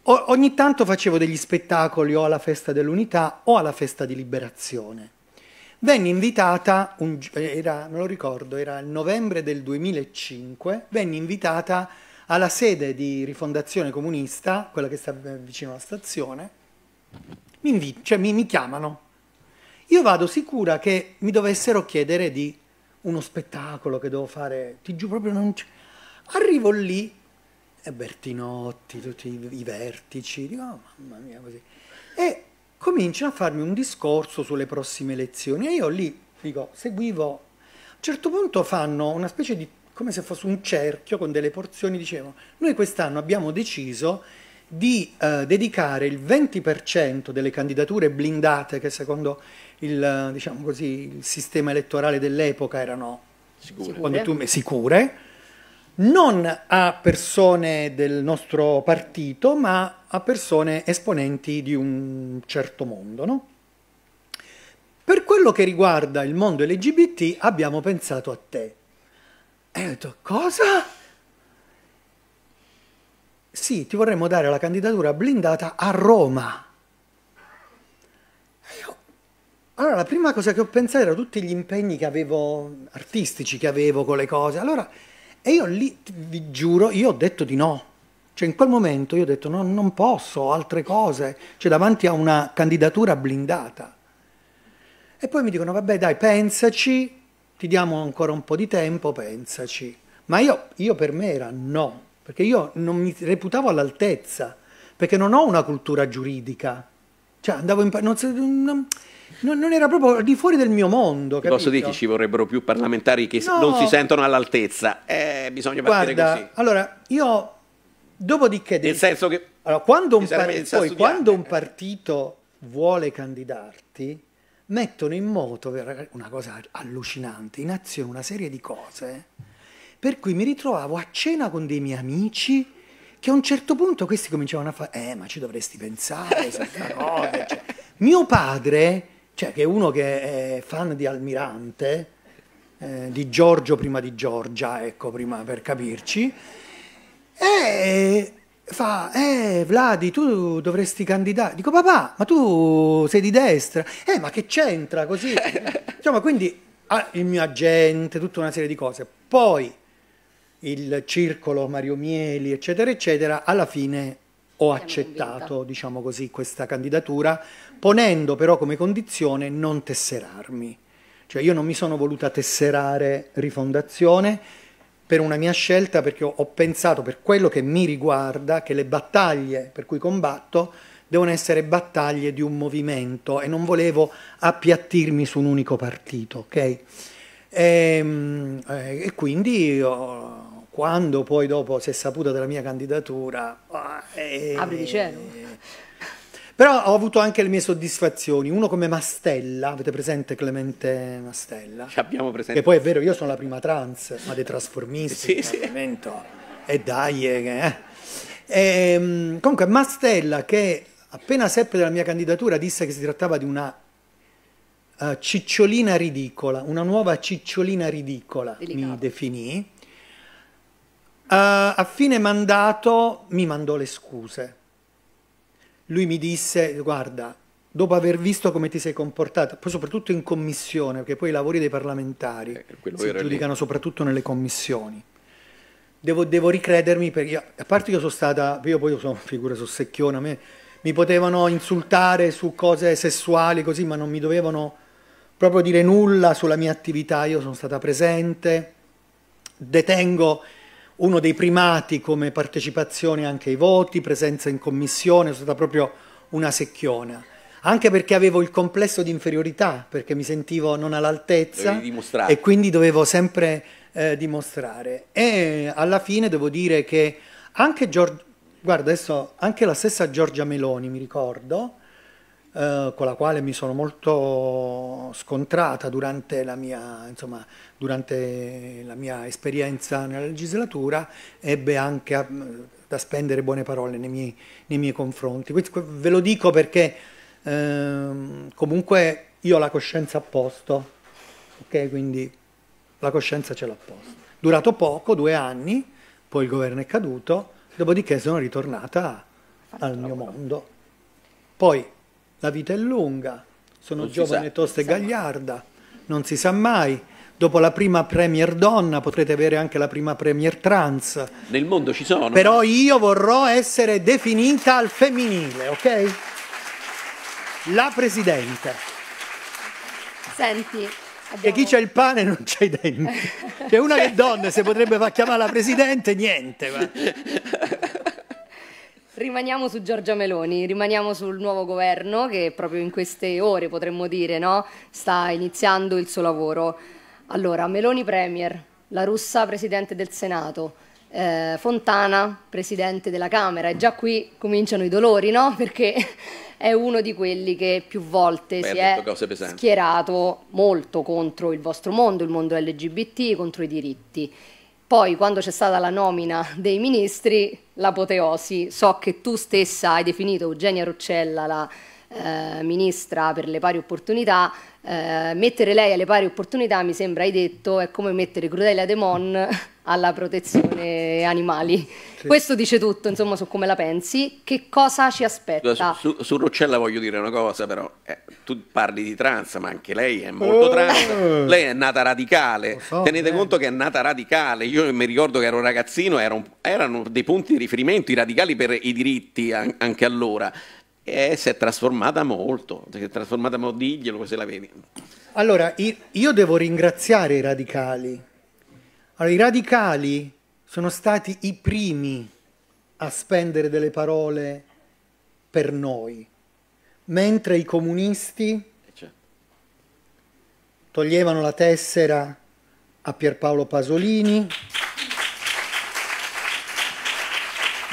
O ogni tanto facevo degli spettacoli o alla festa dell'unità o alla festa di liberazione venne invitata, un, eh, era, non lo ricordo, era il novembre del 2005, venne invitata alla sede di Rifondazione Comunista, quella che sta eh, vicino alla stazione, mi, invi- cioè mi, mi chiamano. Io vado sicura che mi dovessero chiedere di uno spettacolo che devo fare, ti giuro proprio non c'è. Arrivo lì, e eh, Bertinotti, tutti i vertici, dico, oh, mamma mia, così. E comincia a farmi un discorso sulle prossime elezioni e io lì, dico, seguivo, a un certo punto fanno una specie di, come se fosse un cerchio con delle porzioni, dicevano, noi quest'anno abbiamo deciso di eh, dedicare il 20% delle candidature blindate che secondo il, diciamo così, il sistema elettorale dell'epoca erano sicure, sicure. Tu, sicure non a persone del nostro partito, ma a persone esponenti di un certo mondo. No? Per quello che riguarda il mondo LGBT abbiamo pensato a te. E ho detto, cosa? Sì, ti vorremmo dare la candidatura blindata a Roma. Allora, la prima cosa che ho pensato era tutti gli impegni che avevo, artistici che avevo con le cose. Allora, e io lì, vi giuro, io ho detto di no. Cioè in quel momento io ho detto no, non posso, ho altre cose. Cioè davanti a una candidatura blindata. E poi mi dicono vabbè dai pensaci, ti diamo ancora un po' di tempo, pensaci. Ma io, io per me era no, perché io non mi reputavo all'altezza, perché non ho una cultura giuridica. Cioè andavo in... Non, non, non, non, era proprio al di fuori del mio mondo. Capito? Posso che ci vorrebbero più parlamentari che no. non si sentono all'altezza. Eh, bisogna partire così. Allora, io dopodiché... Nel senso che... Allora, quando un, par- poi, quando un partito vuole candidarti, mettono in moto una cosa allucinante, in azione una serie di cose, per cui mi ritrovavo a cena con dei miei amici che a un certo punto questi cominciavano a fare, eh ma ci dovresti pensare questa cosa. Cioè, mio padre cioè che uno che è fan di Almirante, eh, di Giorgio prima di Giorgia, ecco prima per capirci, e fa, eh Vladi tu dovresti candidare, dico papà ma tu sei di destra, eh ma che c'entra così, insomma quindi ah, il mio agente, tutta una serie di cose, poi il circolo Mario Mieli eccetera eccetera, alla fine ho accettato diciamo così questa candidatura ponendo però come condizione non tesserarmi. Cioè io non mi sono voluta tesserare rifondazione per una mia scelta perché ho, pensato per quello che mi riguarda che le battaglie per cui combatto devono essere battaglie di un movimento e non volevo appiattirmi su un unico partito, ok? E, ehm, eh, e, quindi io, quando poi dopo si è saputa della mia candidatura... Ah, eh, Apri di cielo. Però ho avuto anche le mie soddisfazioni, uno come Mastella, avete presente Clemente Mastella? Ci abbiamo presente. Che poi è vero, io sono la prima trans, ma dei trasformisti, sì, sì. e dai, eh. E, eh. ehm, comunque Mastella che appena seppe della mia candidatura disse che si trattava di una uh, cicciolina ridicola, una nuova cicciolina ridicola, Delicato. mi definì. Uh, a fine mandato mi mandò le scuse lui mi disse, guarda, dopo aver visto come ti sei comportato, poi soprattutto in commissione, perché poi i lavori dei parlamentari eh, si giudicano lì. soprattutto nelle commissioni. Devo, devo ricredermi perché, io, a parte che io sono stata, io poi sono una figura sossecchiona, me, mi potevano insultare su cose sessuali così, ma non mi dovevano proprio dire nulla sulla mia attività, io sono stata presente, detengo uno dei primati come partecipazione anche ai voti, presenza in commissione, sono stata proprio una secchiona. Anche perché avevo il complesso di inferiorità, perché mi sentivo non all'altezza e quindi dovevo sempre eh, dimostrare. E alla fine devo dire che anche Giorgio, guarda adesso, anche la stessa Giorgia Meloni, mi ricordo, eh, con la quale mi sono molto scontrata durante la, mia, insomma, durante la mia, esperienza nella legislatura, ebbe anche a, mm, da spendere buone parole nei miei, nei miei confronti. Questo ve lo dico perché eh, comunque io ho la coscienza a posto, ok? Quindi la coscienza ce l'ho a posto. Durato poco, due anni, poi il governo è caduto, dopodiché sono ritornata al mio mondo. Poi la vita è lunga, sono non giovane, tosta e gagliarda, non si sa mai. Dopo la prima premier donna potrete avere anche la prima premier trans. Nel mondo ci sono. Però io vorrò essere definita al femminile, ok? La Presidente. Senti, Abbiamo... E chi c'ha il pane non c'ha i denti. C'è una che è donna, se potrebbe far chiamare la presidente, niente. Rimaniamo su Giorgia Meloni, rimaniamo sul nuovo governo che proprio in queste ore potremmo dire no? sta iniziando il suo lavoro. Allora, Meloni Premier, la russa Presidente del Senato, eh, Fontana Presidente della Camera e già qui cominciano i dolori no? perché è uno di quelli che più volte Beh, si è schierato molto contro il vostro mondo, il mondo LGBT, contro i diritti. Poi, quando c'è stata la nomina dei ministri, l'apoteosi, so che tu stessa hai definito Eugenia Roccella la eh, ministra per le pari opportunità eh, mettere lei alle pari opportunità, mi sembra hai detto, è come mettere Crudella De Mon alla protezione animali. Sì. Questo dice tutto, insomma, su come la pensi. Che cosa ci aspetta? Su, su, su Roccella voglio dire una cosa, però. Eh, tu parli di trans, ma anche lei è molto oh. trans. Lei è nata radicale. So, Tenete beh. conto che è nata radicale. Io mi ricordo che ero un ragazzino, erano, erano dei punti di riferimento, i radicali per i diritti an anche allora e si è trasformata molto, si è trasformata molto, diglielo se la vedi. Allora, io devo ringraziare i radicali. Allora, i radicali sono stati i primi a spendere delle parole per noi, mentre i comunisti eh, certo. toglievano la tessera a Pierpaolo Pasolini,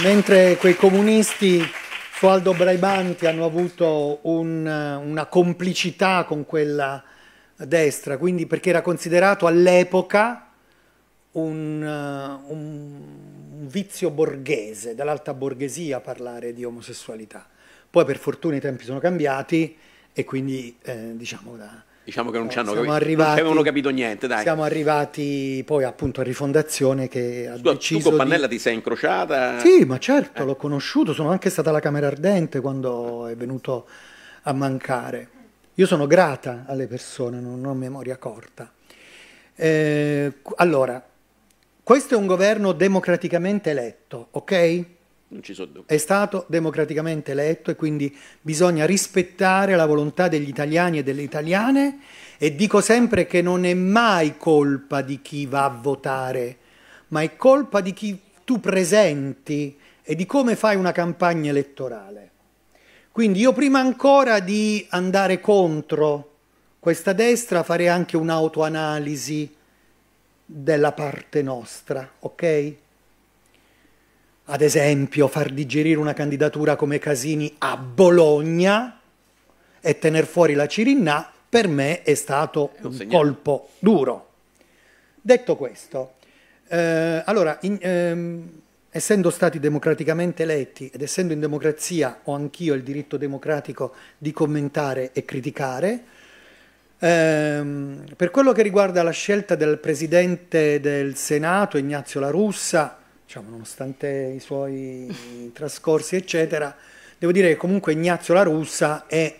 mentre quei comunisti su Aldo Braibanti hanno avuto un, una complicità con quella destra, quindi perché era considerato all'epoca un, uh, un, un, vizio borghese, dall'alta borghesia parlare di omosessualità. Poi per fortuna i tempi sono cambiati e quindi eh, diciamo da, diciamo che non eh, ci hanno capito, arrivati, non capito niente. Dai. Siamo arrivati poi appunto a Rifondazione che ha Scusa, deciso tu con di... ti sei incrociata? Sì, ma certo, eh. l'ho conosciuto, sono anche stata alla Camera Ardente quando è venuto a mancare. Io sono grata alle persone, non ho memoria corta. Eh, allora, questo è un governo democraticamente eletto, ok? non ci so dubbi. È stato democraticamente eletto e quindi bisogna rispettare la volontà degli italiani e delle italiane e dico sempre che non è mai colpa di chi va a votare, ma è colpa di chi tu presenti e di come fai una campagna elettorale. Quindi io prima ancora di andare contro questa destra farei anche un'autoanalisi della parte nostra, ok? ad esempio far digerire una candidatura come Casini a Bologna e tener fuori la Cirinnà, per me è stato è un, un colpo duro. Detto questo, eh, allora, in, ehm, essendo stati democraticamente eletti ed essendo in democrazia ho anch'io il diritto democratico di commentare e criticare, ehm, per quello che riguarda la scelta del Presidente del Senato, Ignazio La Russa, diciamo, nonostante i suoi trascorsi, eccetera, devo dire che comunque Ignazio La Russa è,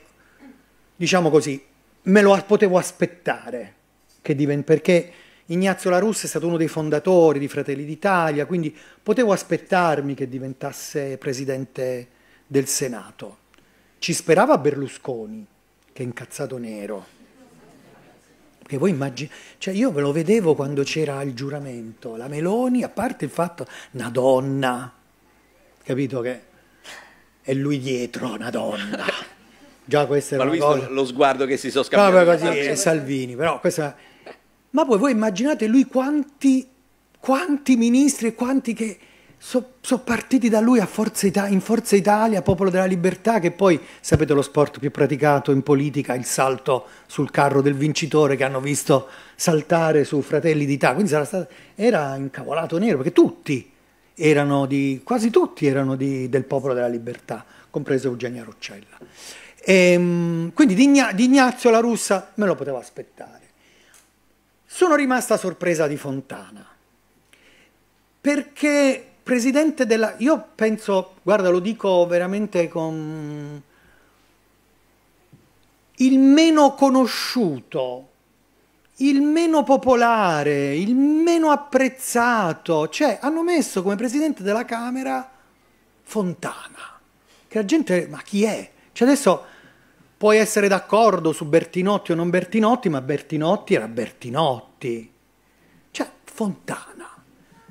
diciamo così, me lo potevo aspettare che diventi, perché Ignazio La Russa è stato uno dei fondatori di Fratelli d'Italia, quindi potevo aspettarmi che diventasse presidente del Senato. Ci sperava Berlusconi, che è incazzato nero perché voi immaginate, cioè io ve lo vedevo quando c'era il giuramento, la Meloni, a parte il fatto, una donna, capito che è lui dietro, una donna. Già questa era Ma lui cosa... lo sguardo che si sono scambiati. Proprio così, ah, eh, Salvini, però questa... Ma poi voi immaginate lui quanti, quanti ministri e quanti che sono so partiti da lui Forza Italia, in Forza Italia, Popolo della Libertà, che poi sapete lo sport più praticato in politica, il salto sul carro del vincitore che hanno visto saltare su Fratelli d'Italia. Quindi stato, era incavolato nero, perché tutti erano di, quasi tutti erano di, del Popolo della Libertà, compreso Eugenia Roccella. E, ehm, quindi di, Igna, di Ignazio la russa me lo potevo aspettare. Sono rimasta sorpresa di Fontana, perché presidente della... Io penso, guarda, lo dico veramente con... Il meno conosciuto, il meno popolare, il meno apprezzato. Cioè, hanno messo come presidente della Camera Fontana. Che la gente... Ma chi è? Cioè adesso puoi essere d'accordo su Bertinotti o non Bertinotti, ma Bertinotti era Bertinotti. Cioè, Fontana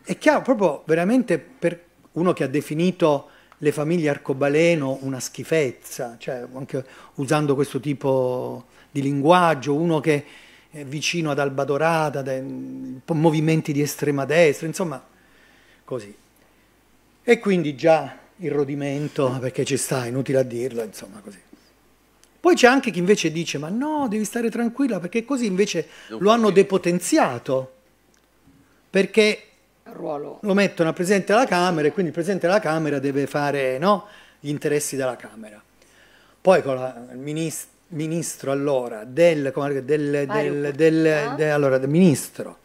è chiaro, proprio veramente per uno che ha definito le famiglie arcobaleno una schifezza, cioè anche usando questo tipo di linguaggio, uno che è vicino ad Alba Dorata, movimenti di estrema destra, insomma, così. E quindi già il rodimento, mm. perché ci sta, inutile a dirlo, insomma, così. Poi c'è anche chi invece dice, ma no, devi stare tranquilla, perché così invece lo hanno depotenziato, perché ruolo. Lo mettono a Presidente della Camera e quindi il Presidente della Camera deve fare no, gli interessi della Camera. Poi con la, il ministro, ministro allora del, del, del, del, del allora, del ministro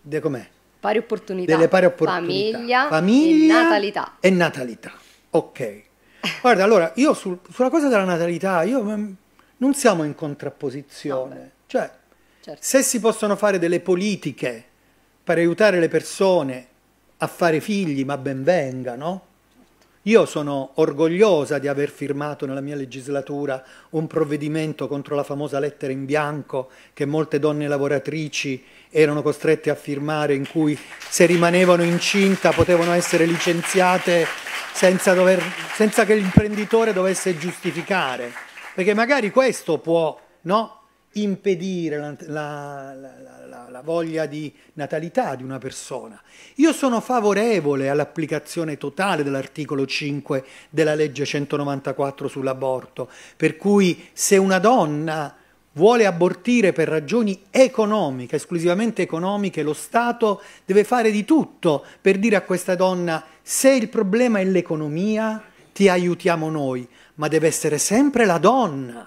de, com'è? Pari opportunità, delle pari opportunità, famiglia, famiglia e natalità. E natalità. Ok. Guarda, allora, io sul, sulla cosa della natalità, io, mm, non siamo in contrapposizione. No, cioè, certo. se si possono fare delle politiche per aiutare le persone a fare figli, ma ben venga, no? Io sono orgogliosa di aver firmato nella mia legislatura un provvedimento contro la famosa lettera in bianco che molte donne lavoratrici erano costrette a firmare in cui se rimanevano incinta potevano essere licenziate senza, dover, senza che l'imprenditore dovesse giustificare. Perché magari questo può no, impedire la, la, la la voglia di natalità di una persona. Io sono favorevole all'applicazione totale dell'articolo 5 della legge 194 sull'aborto, per cui se una donna vuole abortire per ragioni economiche, esclusivamente economiche, lo Stato deve fare di tutto per dire a questa donna se il problema è l'economia, ti aiutiamo noi, ma deve essere sempre la donna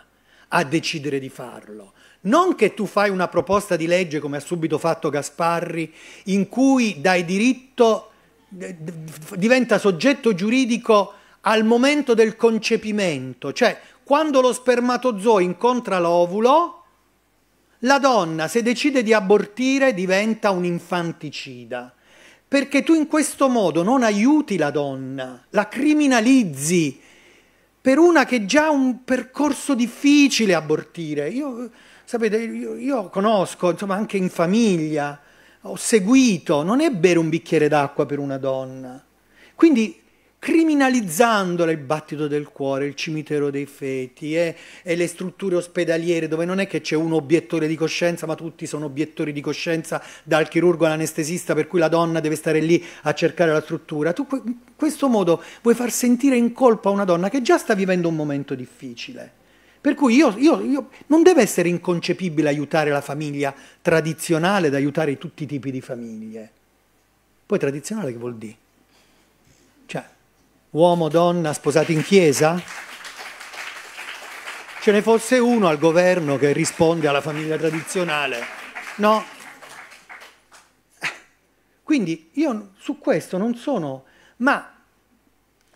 a decidere di farlo. Non che tu fai una proposta di legge come ha subito fatto Gasparri, in cui dai diritto, diventa soggetto giuridico al momento del concepimento, cioè quando lo spermatozoo incontra l'ovulo, la donna se decide di abortire diventa un infanticida, perché tu in questo modo non aiuti la donna, la criminalizzi per una che già ha un percorso difficile abortire. Io, Sapete, io, io conosco, insomma, anche in famiglia, ho seguito, non è bere un bicchiere d'acqua per una donna. Quindi criminalizzandola il battito del cuore, il cimitero dei feti eh, e le strutture ospedaliere dove non è che c'è un obiettore di coscienza, ma tutti sono obiettori di coscienza dal chirurgo all'anestesista per cui la donna deve stare lì a cercare la struttura. Tu in questo modo vuoi far sentire in colpa una donna che già sta vivendo un momento difficile. Per cui io, io, io, non deve essere inconcepibile aiutare la famiglia tradizionale ad aiutare tutti i tipi di famiglie. Poi tradizionale che vuol dire? Cioè, uomo, donna, sposati in chiesa? Ce ne fosse uno al governo che risponde alla famiglia tradizionale? No. Quindi io su questo non sono... Ma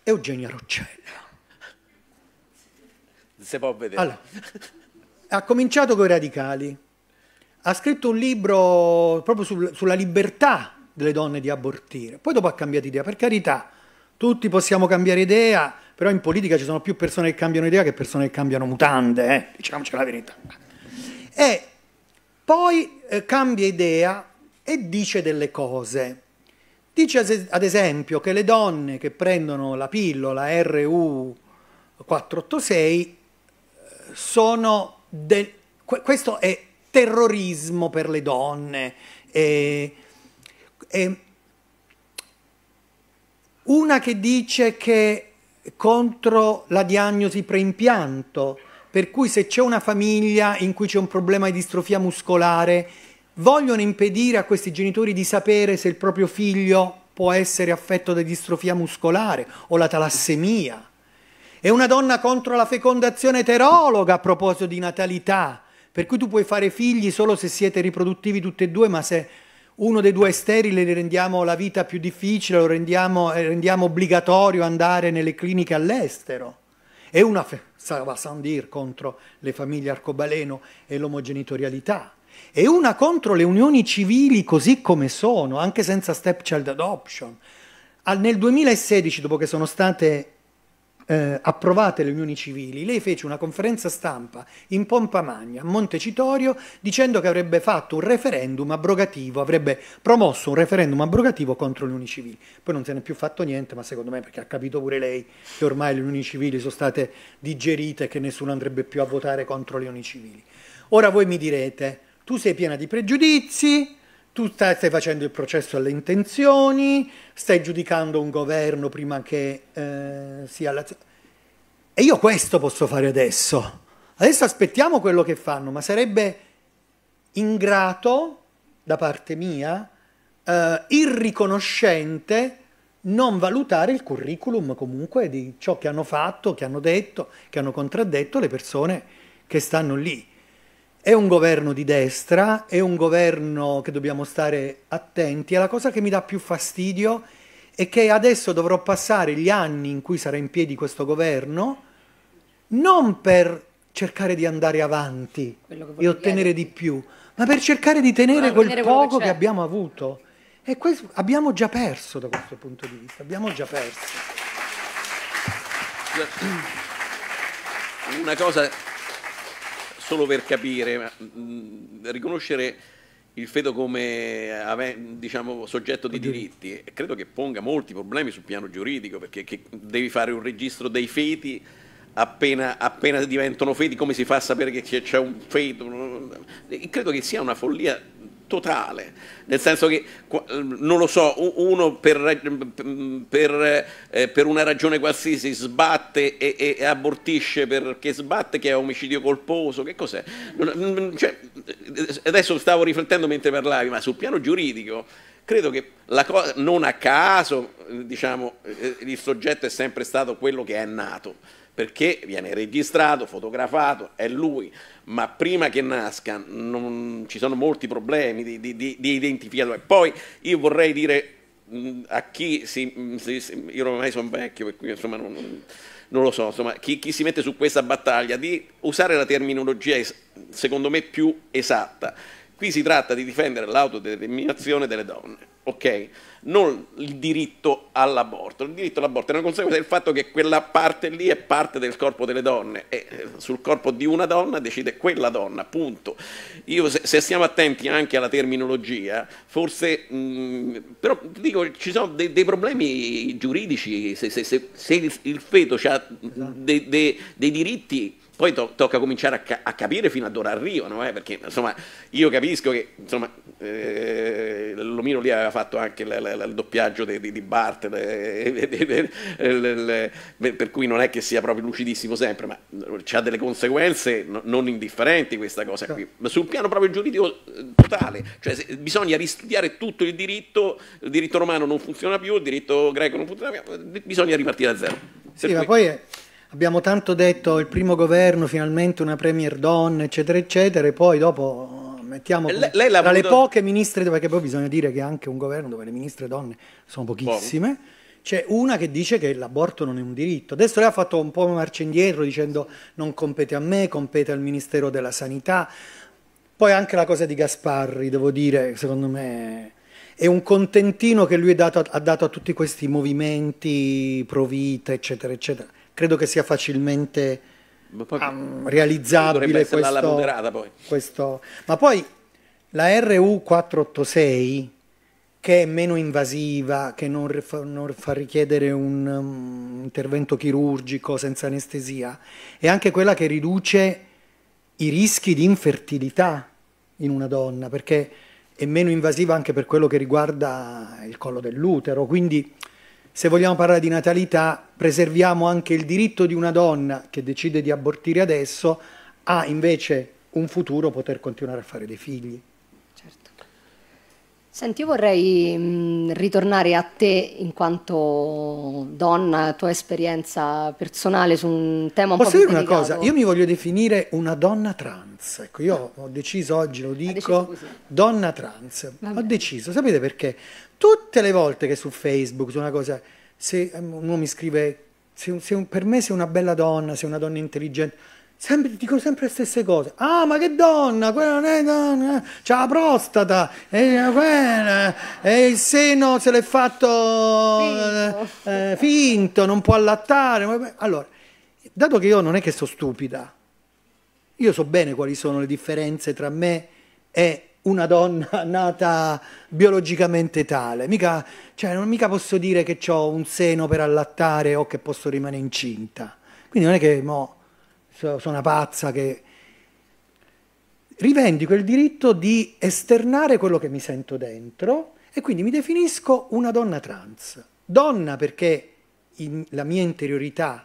Eugenia Roccelli si può vedere. Allora, ha cominciato con i radicali, ha scritto un libro proprio sul, sulla libertà delle donne di abortire, poi dopo ha cambiato idea, per carità, tutti possiamo cambiare idea, però in politica ci sono più persone che cambiano idea che persone che cambiano mutande, eh? diciamoci la verità. E poi eh, cambia idea e dice delle cose. Dice ad esempio che le donne che prendono la pillola RU486 sono del, questo è terrorismo per le donne. È, è una che dice che contro la diagnosi preimpianto, per cui se c'è una famiglia in cui c'è un problema di distrofia muscolare, vogliono impedire a questi genitori di sapere se il proprio figlio può essere affetto da distrofia muscolare o la talassemia. È una donna contro la fecondazione eterologa a proposito di natalità, per cui tu puoi fare figli solo se siete riproduttivi tutti e due, ma se uno dei due è sterile le rendiamo la vita più difficile, lo rendiamo, eh, rendiamo obbligatorio andare nelle cliniche all'estero. È una salvasandir contro le famiglie arcobaleno e l'omogenitorialità. E una contro le unioni civili così come sono, anche senza stepchild adoption. nel 2016, dopo che sono state eh, approvate le unioni civili, lei fece una conferenza stampa in pompa magna a Montecitorio dicendo che avrebbe fatto un referendum abrogativo, avrebbe promosso un referendum abrogativo contro le unioni civili. Poi non se n'è più fatto niente, ma secondo me perché ha capito pure lei che ormai le unioni civili sono state digerite e che nessuno andrebbe più a votare contro le unioni civili. Ora voi mi direte, tu sei piena di pregiudizi, tu stai, facendo il processo alle intenzioni, stai giudicando un governo prima che eh, sia la... E io questo posso fare adesso. Adesso aspettiamo quello che fanno, ma sarebbe ingrato da parte mia, eh, irriconoscente, non valutare il curriculum comunque di ciò che hanno fatto, che hanno detto, che hanno contraddetto le persone che stanno lì. È un governo di destra, è un governo che dobbiamo stare attenti. e la cosa che mi dà più fastidio è che adesso dovrò passare gli anni in cui sarà in piedi questo governo non per cercare di andare avanti e ottenere di più, ma per cercare di tenere no, quel tenere poco che, che, abbiamo avuto. E questo, abbiamo già perso da questo punto di vista, abbiamo già perso. Una cosa solo per capire, mh, mm, riconoscere il feto come diciamo, soggetto di diritti credo che ponga molti problemi sul piano giuridico perché devi fare un registro dei feti appena, appena diventano feti come si fa a sapere che c'è un feto credo che sia una follia totale, nel senso che, eh, non lo so, uno per, mm, mm, per, eh, per una ragione qualsiasi sbatte e, e, abortisce perché sbatte, che è omicidio colposo, che cos'è? Mm, cioè, eh, adesso stavo riflettendo mentre parlavi, ma sul piano giuridico credo che cosa, non a caso diciamo, il soggetto è sempre stato quello che è nato perché viene registrato, fotografato, è lui, ma prima che nasca non, ci sono molti problemi di, di, di, di identificazione. Poi io vorrei dire a chi si, si, si, io ormai sono vecchio per cui insomma non, non lo so insomma chi, chi, si mette su questa battaglia di usare la terminologia secondo me più esatta Qui si tratta di difendere l'autodeterminazione delle donne, ok? Non il diritto all'aborto. Il diritto all'aborto è una conseguenza del fatto che quella parte lì è parte del corpo delle donne e eh, sul corpo di una donna decide quella donna, punto. Io, se, se stiamo attenti anche alla terminologia, forse... Mh, mm, però dico, ci sono dei, dei problemi giuridici, se, se, se, il feto ha dei esatto. de, de diritti poi to- tocca cominciare a, ca- a, capire fino a dove arrivano, eh? perché insomma io capisco che insomma, eh, Lomino lì aveva fatto anche l- l- il doppiaggio di, di Bart, l- per cui non è che sia proprio lucidissimo sempre, ma ha delle conseguenze no- non indifferenti questa cosa qui, ma sul piano proprio giuridico eh, totale, cioè se, bisogna ristudiare tutto il diritto, il diritto romano non funziona più, il diritto greco non funziona più, eh, bisogna ripartire da zero. Sì, ma poi è Abbiamo tanto detto il primo governo, finalmente una premier donna, eccetera, eccetera, e poi dopo eh, mettiamo lei, lei tra le poche ministre, perché poi bisogna dire che anche un governo dove le ministre donne sono pochissime, Buono. c'è una che dice che l'aborto non è un diritto. Adesso lei ha fatto un po' marcia indietro dicendo non compete a me, compete al Ministero della Sanità. Poi anche la cosa di Gasparri, devo dire, secondo me è un contentino che lui dato, ha dato a tutti questi movimenti pro vita, eccetera, eccetera credo che sia facilmente poi, um, realizzabile questo, poi. questo. Ma poi la RU486 che è meno invasiva, che non, non fa richiedere un um, intervento chirurgico senza anestesia, è anche quella che riduce i rischi di infertilità in una donna, perché è meno invasiva anche per quello che riguarda il collo dell'utero, quindi se vogliamo parlare di natalità, preserviamo anche il diritto di una donna che decide di abortire adesso a invece un futuro poter continuare a fare dei figli. Certo. Senti, io vorrei mh, mm, ritornare a te in quanto donna, tua esperienza personale su un tema un Posso po' più Posso dire una cosa? Io mi voglio definire una donna trans. Ecco, io ho deciso oggi, lo dico, donna trans. Ho deciso, sapete perché? Tutte le volte che su Facebook, su una cosa, se ehm, uno mi scrive, se, se per me sei una bella donna, sei una donna intelligente, sempre, dico sempre le stesse cose. Ah, ma che donna, quella non è donna, eh. c'ha la prostata, e quella, e il seno se l'è fatto finto. Eh, eh, finto, non può allattare. Allora, dato che io non è che sto stupida, io so bene quali sono le differenze tra me e una donna nata biologicamente tale, mica, cioè, non mica posso dire che ho un seno per allattare o che posso rimanere incinta. Quindi non è che mo, sono una pazza che... Rivendico il diritto di esternare quello che mi sento dentro e quindi mi definisco una donna trans. Donna perché in, la mia interiorità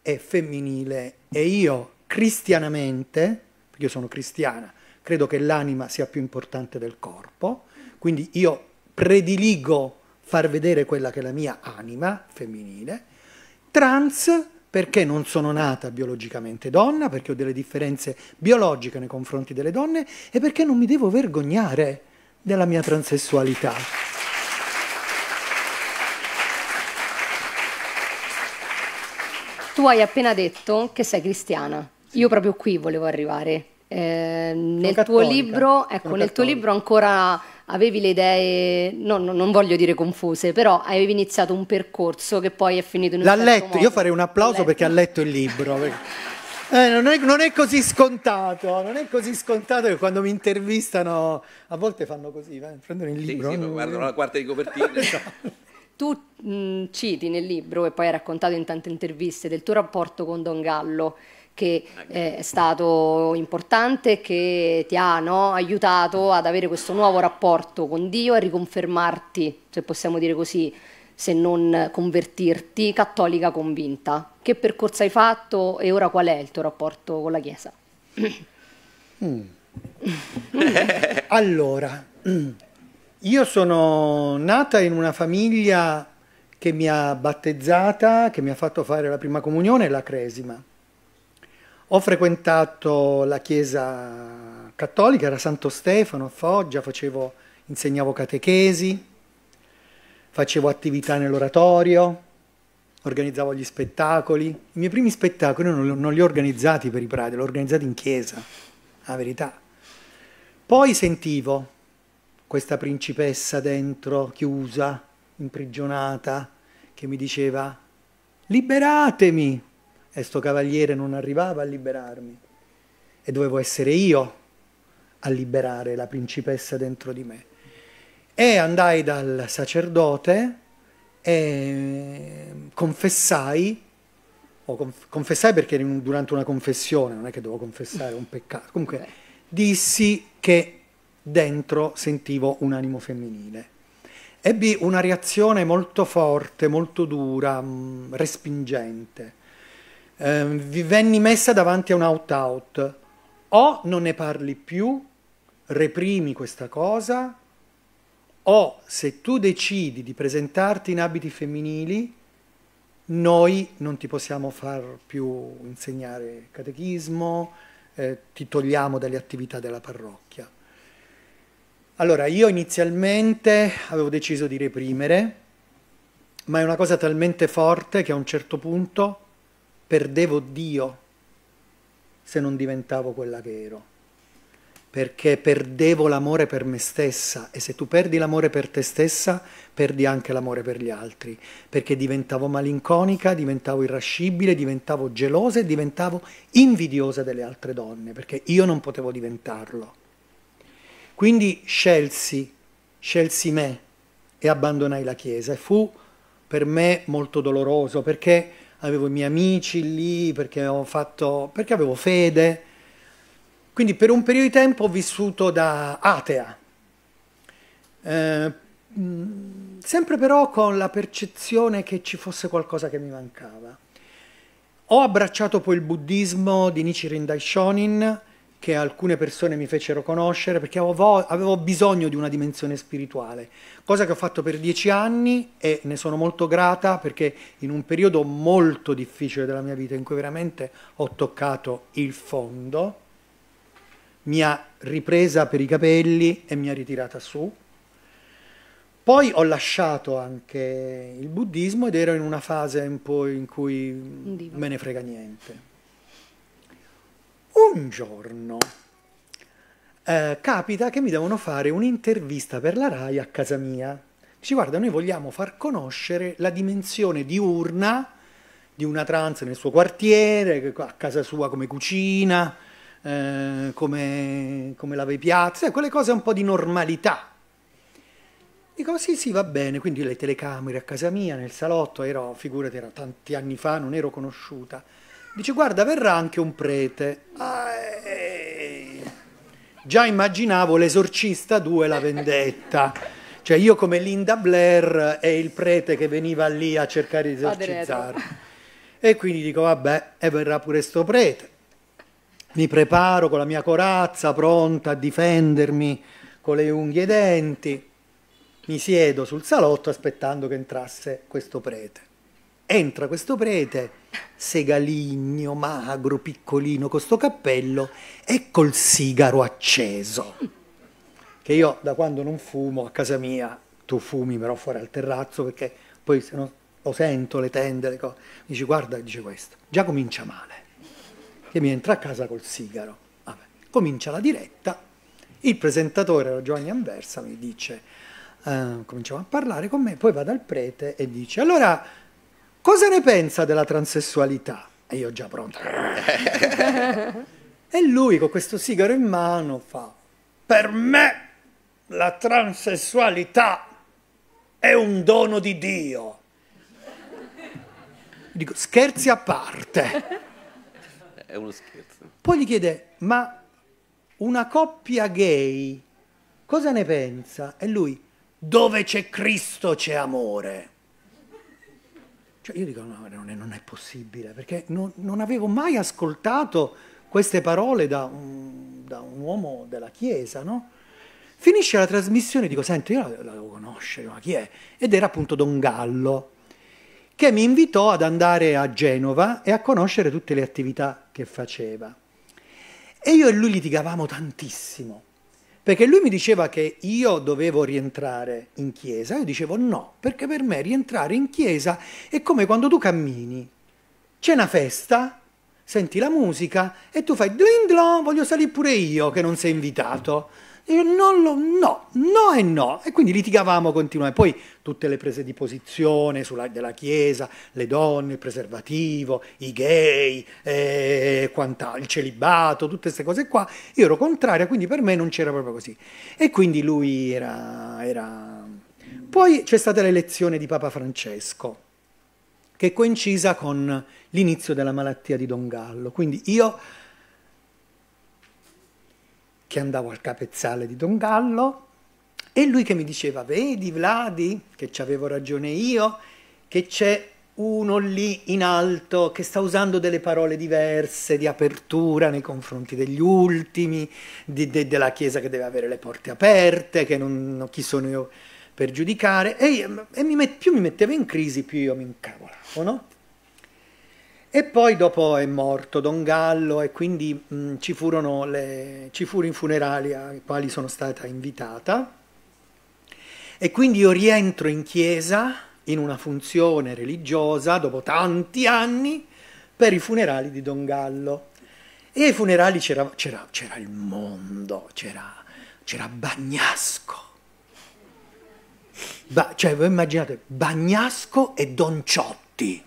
è femminile e io cristianamente, perché io sono cristiana, credo che l'anima sia più importante del corpo, quindi io prediligo far vedere quella che è la mia anima femminile, trans perché non sono nata biologicamente donna, perché ho delle differenze biologiche nei confronti delle donne e perché non mi devo vergognare della mia transessualità. Tu hai appena detto che sei cristiana. Io proprio qui volevo arrivare. Ehm, nel tuo, libro, ecco, nel tuo libro, ancora avevi le idee, no, no, non voglio dire confuse, però avevi iniziato un percorso che poi è finito in un L'ha certo letto, modo. io farei un applauso perché ha letto il libro. eh, non, è, non, è, così scontato, non è così scontato che quando mi intervistano a volte fanno così, eh, prendono il libro. Sì, sì, mm. guardano la quarta di copertina. Esatto. tu mh, mm, citi nel libro, e poi hai raccontato in tante interviste, del tuo rapporto con Don Gallo che eh, è stato importante, che ti ha no, aiutato ad avere questo nuovo rapporto con Dio e riconfermarti, se possiamo dire così, se non convertirti, cattolica convinta. Che percorso hai fatto e ora qual è il tuo rapporto con la Chiesa? Mm. allora, io sono nata in una famiglia che mi ha battezzata, che mi ha fatto fare la prima comunione e la cresima ho frequentato la chiesa cattolica, era Santo Stefano a Foggia, facevo, insegnavo catechesi, facevo attività nell'oratorio, organizzavo gli spettacoli. I miei primi spettacoli non, non li ho organizzati per i prati, li ho organizzati in chiesa, la verità. Poi sentivo questa principessa dentro, chiusa, imprigionata, che mi diceva liberatemi, e sto cavaliere non arrivava a liberarmi e dovevo essere io a liberare la principessa dentro di me. E andai dal sacerdote e ehm, confessai, o conf confessai perché un, durante una confessione, non è che devo confessare un peccato, comunque dissi che dentro sentivo un animo femminile. Ebbi una reazione molto forte, molto dura, mh, mm, respingente eh, venni messa davanti a un out-out. O non ne parli più, reprimi questa cosa, o se tu decidi di presentarti in abiti femminili, noi non ti possiamo far più insegnare catechismo, eh, ti togliamo dalle attività della parrocchia. Allora, io inizialmente avevo deciso di reprimere, ma è una cosa talmente forte che a un certo punto perdevo Dio se non diventavo quella che ero, perché perdevo l'amore per me stessa e se tu perdi l'amore per te stessa perdi anche l'amore per gli altri, perché diventavo malinconica, diventavo irrascibile, diventavo gelosa e diventavo invidiosa delle altre donne, perché io non potevo diventarlo. Quindi scelsi, scelsi me e abbandonai la Chiesa e fu per me molto doloroso perché avevo i miei amici lì, perché, fatto, perché avevo fede. Quindi per un periodo di tempo ho vissuto da atea, eh, mm, sempre però con la percezione che ci fosse qualcosa che mi mancava. Ho abbracciato poi il buddismo di Nichiren Daishonin, che alcune persone mi fecero conoscere perché avevo, avevo, bisogno di una dimensione spirituale, cosa che ho fatto per dieci anni e ne sono molto grata perché in un periodo molto difficile della mia vita in cui veramente ho toccato il fondo, mi ha ripresa per i capelli e mi ha ritirata su. Poi ho lasciato anche il buddismo ed ero in una fase un po' in cui me ne frega niente un giorno eh, capita che mi devono fare un'intervista per la RAI a casa mia. Dice, guarda, noi vogliamo far conoscere la dimensione diurna di una trans nel suo quartiere, a casa sua come cucina, eh, come, come lava i quelle cose un po' di normalità. Dico, sì, sì, va bene, quindi le telecamere a casa mia, nel salotto, ero, figurati, era tanti anni fa, non ero conosciuta. Dice, guarda, verrà anche un prete. Già immaginavo l'esorcista 2 la vendetta. Cioè io come Linda Blair e il prete che veniva lì a cercare di esorcizzare. E quindi dico, vabbè, e verrà pure sto prete. Mi preparo con la mia corazza, pronta a difendermi con le unghie e i denti. Mi siedo sul salotto aspettando che entrasse questo prete entra questo prete, segaligno, magro, piccolino, con sto cappello e col sigaro acceso. Che io da quando non fumo a casa mia, tu fumi però fuori al terrazzo perché poi se no lo sento, le tende, le cose. Dici guarda, dice questo, già comincia male. Che mi entra a casa col sigaro. Vabbè. Comincia la diretta, il presentatore era Giovanni Anversa, mi dice... Uh, eh, cominciava a parlare con me, poi va dal prete e dice allora Cosa ne pensa della transessualità? E io già pronto. e lui con questo sigaro in mano fa, per me la transessualità è un dono di Dio. Dico, scherzi a parte. È uno scherzo. Poi gli chiede, ma una coppia gay cosa ne pensa? E lui, dove c'è Cristo c'è amore. Cioè io dico, no, non è, non è possibile, perché non, non, avevo mai ascoltato queste parole da un, da un uomo della Chiesa, no? Finisce la trasmissione, dico, senti, io la, la devo conoscere, ma chi è? Ed era appunto Don Gallo, che mi invitò ad andare a Genova e a conoscere tutte le attività che faceva. E io e lui litigavamo tantissimo. Perché lui mi diceva che io dovevo rientrare in chiesa, io dicevo no, perché per me rientrare in chiesa è come quando tu cammini, c'è una festa, senti la musica e tu fai dlindlo, voglio salire pure io che non sei invitato. Io non lo, no, no e no. E quindi litigavamo continuamente. Poi tutte le prese di posizione sulla, della Chiesa, le donne, il preservativo, i gay, eh, quanta, il celibato, tutte queste cose qua. Io ero contraria, quindi per me non c'era proprio così. E quindi lui era... era... Poi c'è stata l'elezione di Papa Francesco che coincisa con l'inizio della malattia di Don Gallo. Quindi io, che andavo al capezzale di Don Gallo, e lui che mi diceva, vedi Vladi, che ci avevo ragione io, che c'è uno lì in alto che sta usando delle parole diverse di apertura nei confronti degli ultimi, di, de, della Chiesa che deve avere le porte aperte, che non, chi sono io per giudicare e, e mi met, più mi metteva in crisi più io mi incavolavo, no? E poi dopo è morto Don Gallo e quindi mh, ci, furono le, ci furono i funerali ai quali sono stata invitata e quindi io rientro in chiesa in una funzione religiosa dopo tanti anni per i funerali di Don Gallo. E ai funerali c'era, il mondo, c'era Bagnasco, Ba cioè, voi immaginate Bagnasco e Don Ciotti,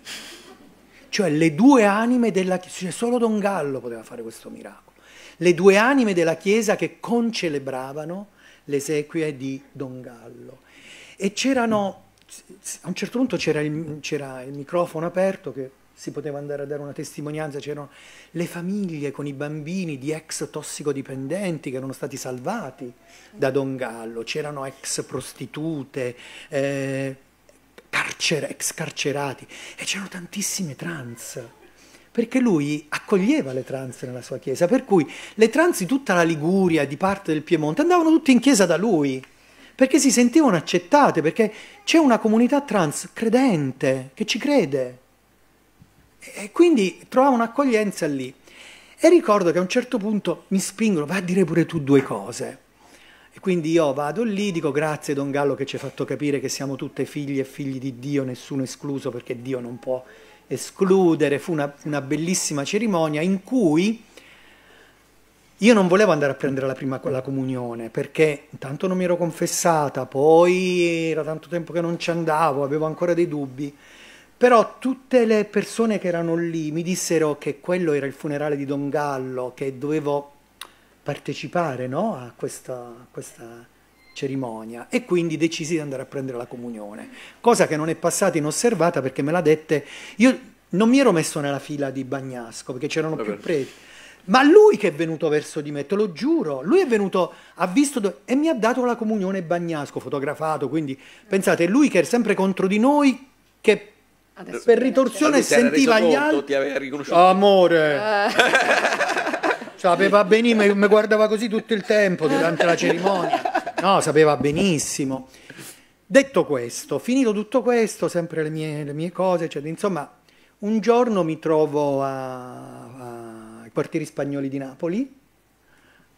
cioè le due anime della Chiesa, cioè, solo Don Gallo poteva fare questo miracolo, le due anime della Chiesa che concelebravano l'esequie di Don Gallo. E c'erano, a un certo punto c'era il, il microfono aperto che si poteva andare a dare una testimonianza, c'erano le famiglie con i bambini di ex tossicodipendenti che erano stati salvati da Don Gallo, c'erano ex prostitute, eh, carcere, ex carcerati e c'erano tantissime trans perché lui accoglieva le trans nella sua chiesa, per cui le trans di tutta la Liguria, di parte del Piemonte, andavano tutte in chiesa da lui, perché si sentivano accettate, perché c'è una comunità trans credente, che ci crede, e quindi trovavo un'accoglienza lì. E ricordo che a un certo punto mi spingono, va a dire pure tu due cose. E quindi io vado lì, dico grazie Don Gallo che ci ha fatto capire che siamo tutte figlie e figli di Dio, nessuno escluso perché Dio non può escludere. Fu una, una bellissima cerimonia in cui io non volevo andare a prendere la prima la comunione perché intanto non mi ero confessata, poi era tanto tempo che non ci andavo, avevo ancora dei dubbi. Però tutte le persone che erano lì mi dissero che quello era il funerale di Don Gallo, che dovevo partecipare no? a questa, a questa cerimonia e quindi decisi di andare a prendere la comunione, cosa che non è passata inosservata perché me l'ha dette, io non mi ero messo nella fila di Bagnasco perché c'erano Vabbè. più preti, ma lui che è venuto verso di me, te lo giuro, lui è venuto, ha visto do... e mi ha dato la comunione Bagnasco, fotografato, quindi mm. pensate, lui che è sempre contro di noi, che Adesso per ritorsione sentiva gli altri. Amore. Eh. Sapeva benissimo, mi guardava così tutto il tempo durante la cerimonia. No, sapeva benissimo. Detto questo, finito tutto questo, sempre le mie, le mie cose, cioè, insomma, un giorno mi trovo a, a, ai quartieri spagnoli di Napoli,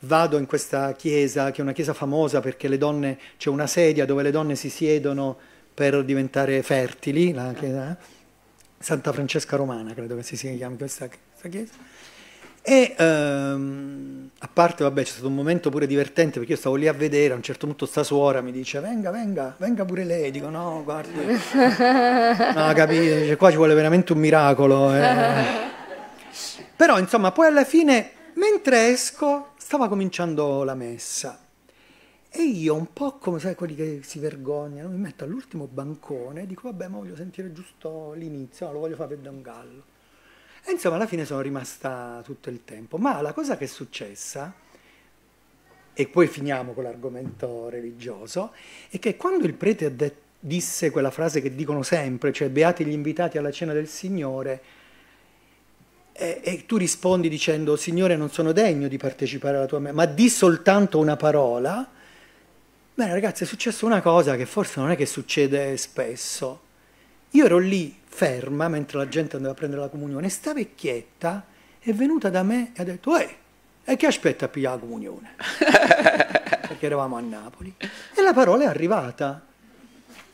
vado in questa chiesa, che è una chiesa famosa perché le donne, c'è una sedia dove le donne si siedono per diventare fertili, la chiesa, Santa Francesca Romana, credo che si chiami questa, questa chiesa. E ehm, a parte, vabbè, c'è stato un momento pure divertente perché io stavo lì a vedere, a un certo punto sta suora mi dice venga, venga, venga pure lei, dico no, guarda, no, capito, dice, qua ci vuole veramente un miracolo. Eh. Però insomma, poi alla fine, mentre esco, stava cominciando la messa e io un po' come sai quelli che si vergognano, mi metto all'ultimo bancone e dico vabbè ma voglio sentire giusto l'inizio, no, lo voglio fare da un gallo. E insomma alla fine sono rimasta tutto il tempo, ma la cosa che è successa, e poi finiamo con l'argomento religioso, è che quando il prete detto, disse quella frase che dicono sempre, cioè beati gli invitati alla cena del Signore, e, e, tu rispondi dicendo Signore non sono degno di partecipare alla tua me, ma di soltanto una parola, Bene ragazzi, è successa una cosa che forse non è che succede spesso. Io ero lì ferma mentre la gente andava a prendere la comunione, sta vecchietta è venuta da me e ha detto Ehi, e che aspetta a pigliare la comunione? Perché eravamo a Napoli. E la parola è arrivata.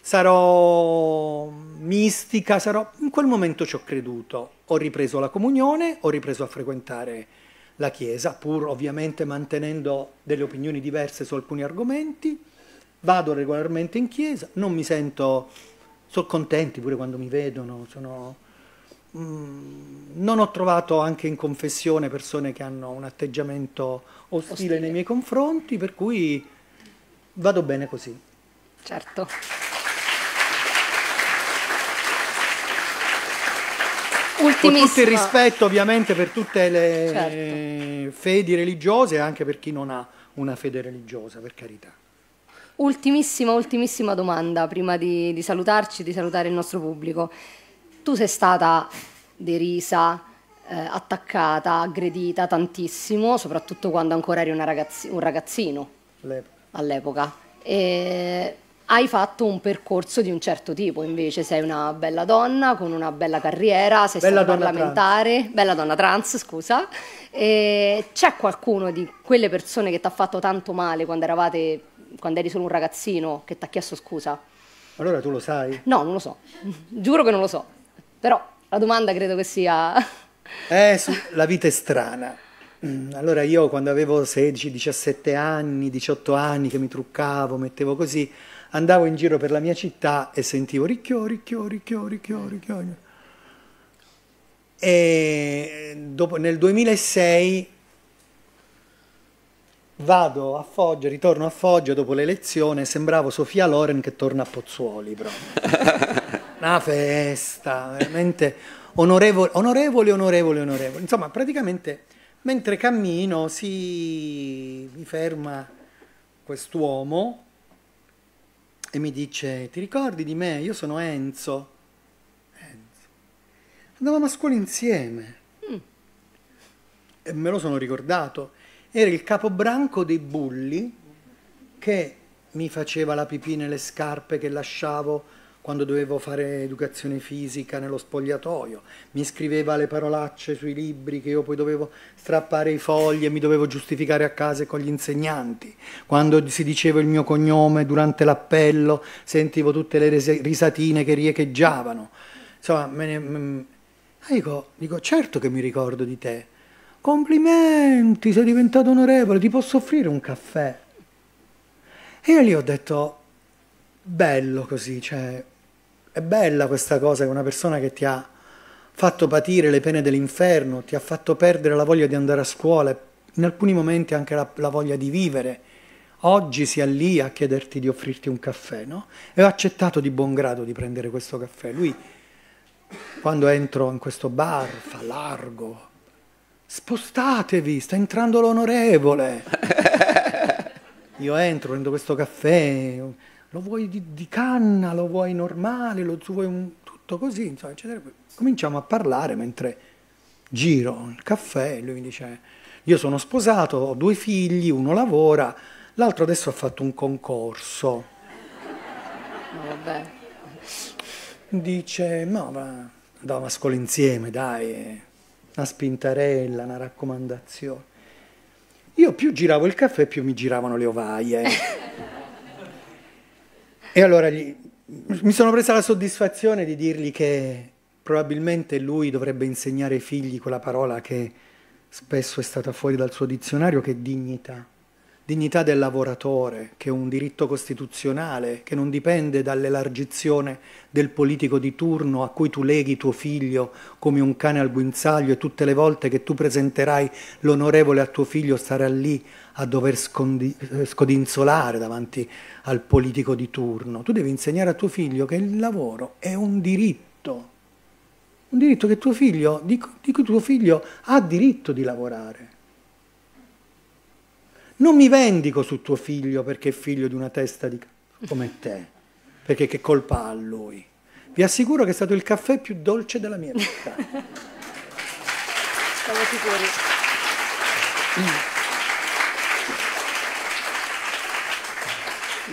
Sarò mistica, sarò... In quel momento ci ho creduto. Ho ripreso la comunione, ho ripreso a frequentare la Chiesa, pur ovviamente mantenendo delle opinioni diverse su alcuni argomenti vado regolarmente in chiesa, non mi sento, sono contenti pure quando mi vedono, sono, mh, mm, non ho trovato anche in confessione persone che hanno un atteggiamento ostile, ostile. nei miei confronti, per cui vado bene così. Certo. Con tutto il rispetto ovviamente per tutte le certo. fedi religiose e anche per chi non ha una fede religiosa, per carità. Ultimissima, ultimissima domanda prima di, di salutarci, di salutare il nostro pubblico. Tu sei stata derisa, eh, attaccata, aggredita tantissimo, soprattutto quando ancora eri ragazzi, un ragazzino all'epoca. E hai fatto un percorso di un certo tipo, invece sei una bella donna con una bella carriera, sei bella stata parlamentare, trans. bella donna trans, scusa. c'è qualcuno di quelle persone che ti ha fatto tanto male quando eravate quando eri solo un ragazzino che ti ha chiesto scusa. Allora tu lo sai? No, non lo so. Giuro che non lo so. Però la domanda credo che sia... Eh, su, la vita è strana. Mm, allora io quando avevo 16, 17 anni, 18 anni che mi truccavo, mettevo così, andavo in giro per la mia città e sentivo ricchio, ricchio, ricchio, ricchio, ricchio. E dopo, nel 2006 Vado a Foggia, ritorno a Foggia dopo l'elezione, sembravo Sofia Loren che torna a Pozzuoli proprio. Una festa, veramente onorevole, onorevole, onorevole, onorevole. Insomma, praticamente mentre cammino si mi ferma quest'uomo e mi dice, ti ricordi di me? Io sono Enzo. Enzo. Andavamo a scuola insieme. Mm. E me lo sono ricordato. Era il capobranco dei bulli che mi faceva la pipì nelle scarpe che lasciavo quando dovevo fare educazione fisica nello spogliatoio, mi scriveva le parolacce sui libri che io poi dovevo strappare i fogli e mi dovevo giustificare a casa con gli insegnanti, quando si diceva il mio cognome durante l'appello sentivo tutte le risatine che riecheggiavano. Insomma, me ne, me, mm, ah, dico, dico certo che mi ricordo di te, complimenti, sei diventato onorevole, ti posso offrire un caffè? E io gli ho detto, bello così, cioè, è bella questa cosa che una persona che ti ha fatto patire le pene dell'inferno, ti ha fatto perdere la voglia di andare a scuola, in alcuni momenti anche la, la voglia di vivere, oggi sia lì a chiederti di offrirti un caffè, no? E ho accettato di buon grado di prendere questo caffè. Lui, quando entro in questo bar, fa largo, Spostatevi, sta entrando l'onorevole. Io entro, prendo questo caffè, lo vuoi di, di canna, lo vuoi normale, lo vuoi un, tutto così, insomma, eccetera. Cominciamo a parlare mentre giro il caffè e lui mi dice, io sono sposato, ho due figli, uno lavora, l'altro adesso ha fatto un concorso. No, vabbè. Dice, no, va, andavamo a scuola insieme, dai una spintarella, una raccomandazione. Io più giravo il caffè più mi giravano le ovaie. e allora gli, mi sono presa la soddisfazione di dirgli che probabilmente lui dovrebbe insegnare ai figli quella parola che spesso è stata fuori dal suo dizionario, che è dignità dignità del lavoratore, che è un diritto costituzionale, che non dipende dall'elargizione del politico di turno a cui tu leghi tuo figlio come un cane al guinzaglio e tutte le volte che tu presenterai l'onorevole a tuo figlio sarà lì a dover eh, scodinzolare davanti al politico di turno. Tu devi insegnare a tuo figlio che il lavoro è un diritto, un diritto che tuo figlio, di cui tuo figlio ha diritto di lavorare. Non mi vendico su tuo figlio perché è figlio di una testa di come te, perché che colpa ha lui? Vi assicuro che è stato il caffè più dolce della mia vita. Siamo sicuri.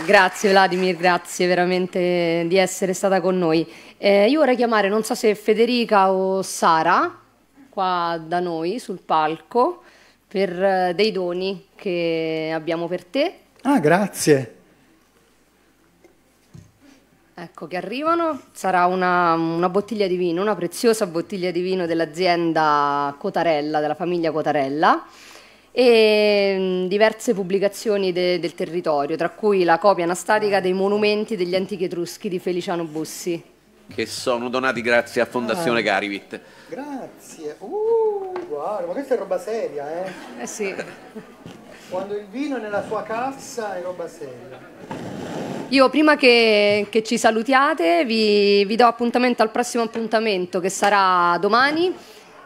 Grazie Vladimir, grazie veramente di essere stata con noi. Eh, io vorrei chiamare, non so se Federica o Sara, qua da noi sul palco, per eh, dei doni che abbiamo per te. Ah, grazie. Ecco, che arrivano, sarà una, una, bottiglia di vino, una preziosa bottiglia di vino dell'azienda Cotarella, della famiglia Cotarella, e mm, diverse pubblicazioni de, del territorio, tra cui la copia anastatica dei monumenti degli antichi etruschi di Feliciano Bussi che sono donati grazie a Fondazione ah, Carivit. Grazie. Uh, guarda, ma questa è roba seria, eh? Eh sì. Quando il vino è nella sua cassa è roba seria. Io prima che, che ci salutiate vi, vi do appuntamento al prossimo appuntamento che sarà domani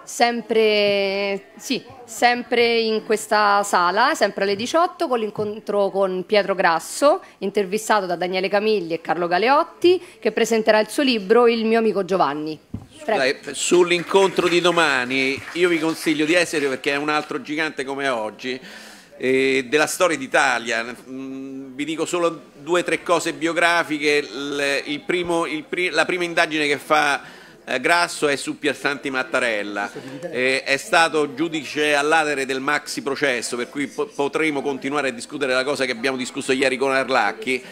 Sempre, sì, sempre, in questa sala, sempre alle 18, con l'incontro con Pietro Grasso, intervistato da Daniele Camilli e Carlo Galeotti, che presenterà il suo libro Il mio amico Giovanni. Prego. Sull'incontro di domani io vi consiglio di essere perché è un altro gigante come oggi eh, della storia d'Italia. Mm, vi dico solo due o tre cose biografiche. Il, primo, il, la prima indagine che fa eh, Grasso è su Piersanti Mattarella, eh, è stato giudice all'atere del maxi processo per cui po potremo continuare a discutere la cosa che abbiamo discusso ieri con Arlacchi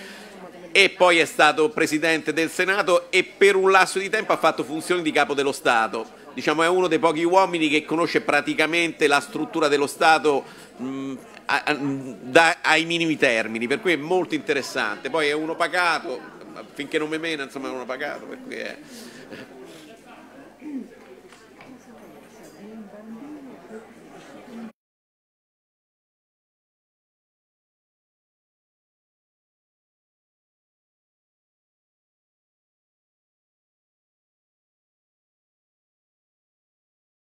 e poi è stato presidente del Senato e per un lasso di tempo ha fatto funzioni di capo dello Stato. Diciamo, è uno dei pochi uomini che conosce praticamente la struttura dello Stato mh, a, a, da, ai minimi termini, per cui è molto interessante. Poi è uno pagato, finché non me mena, insomma è uno pagato, per cui è...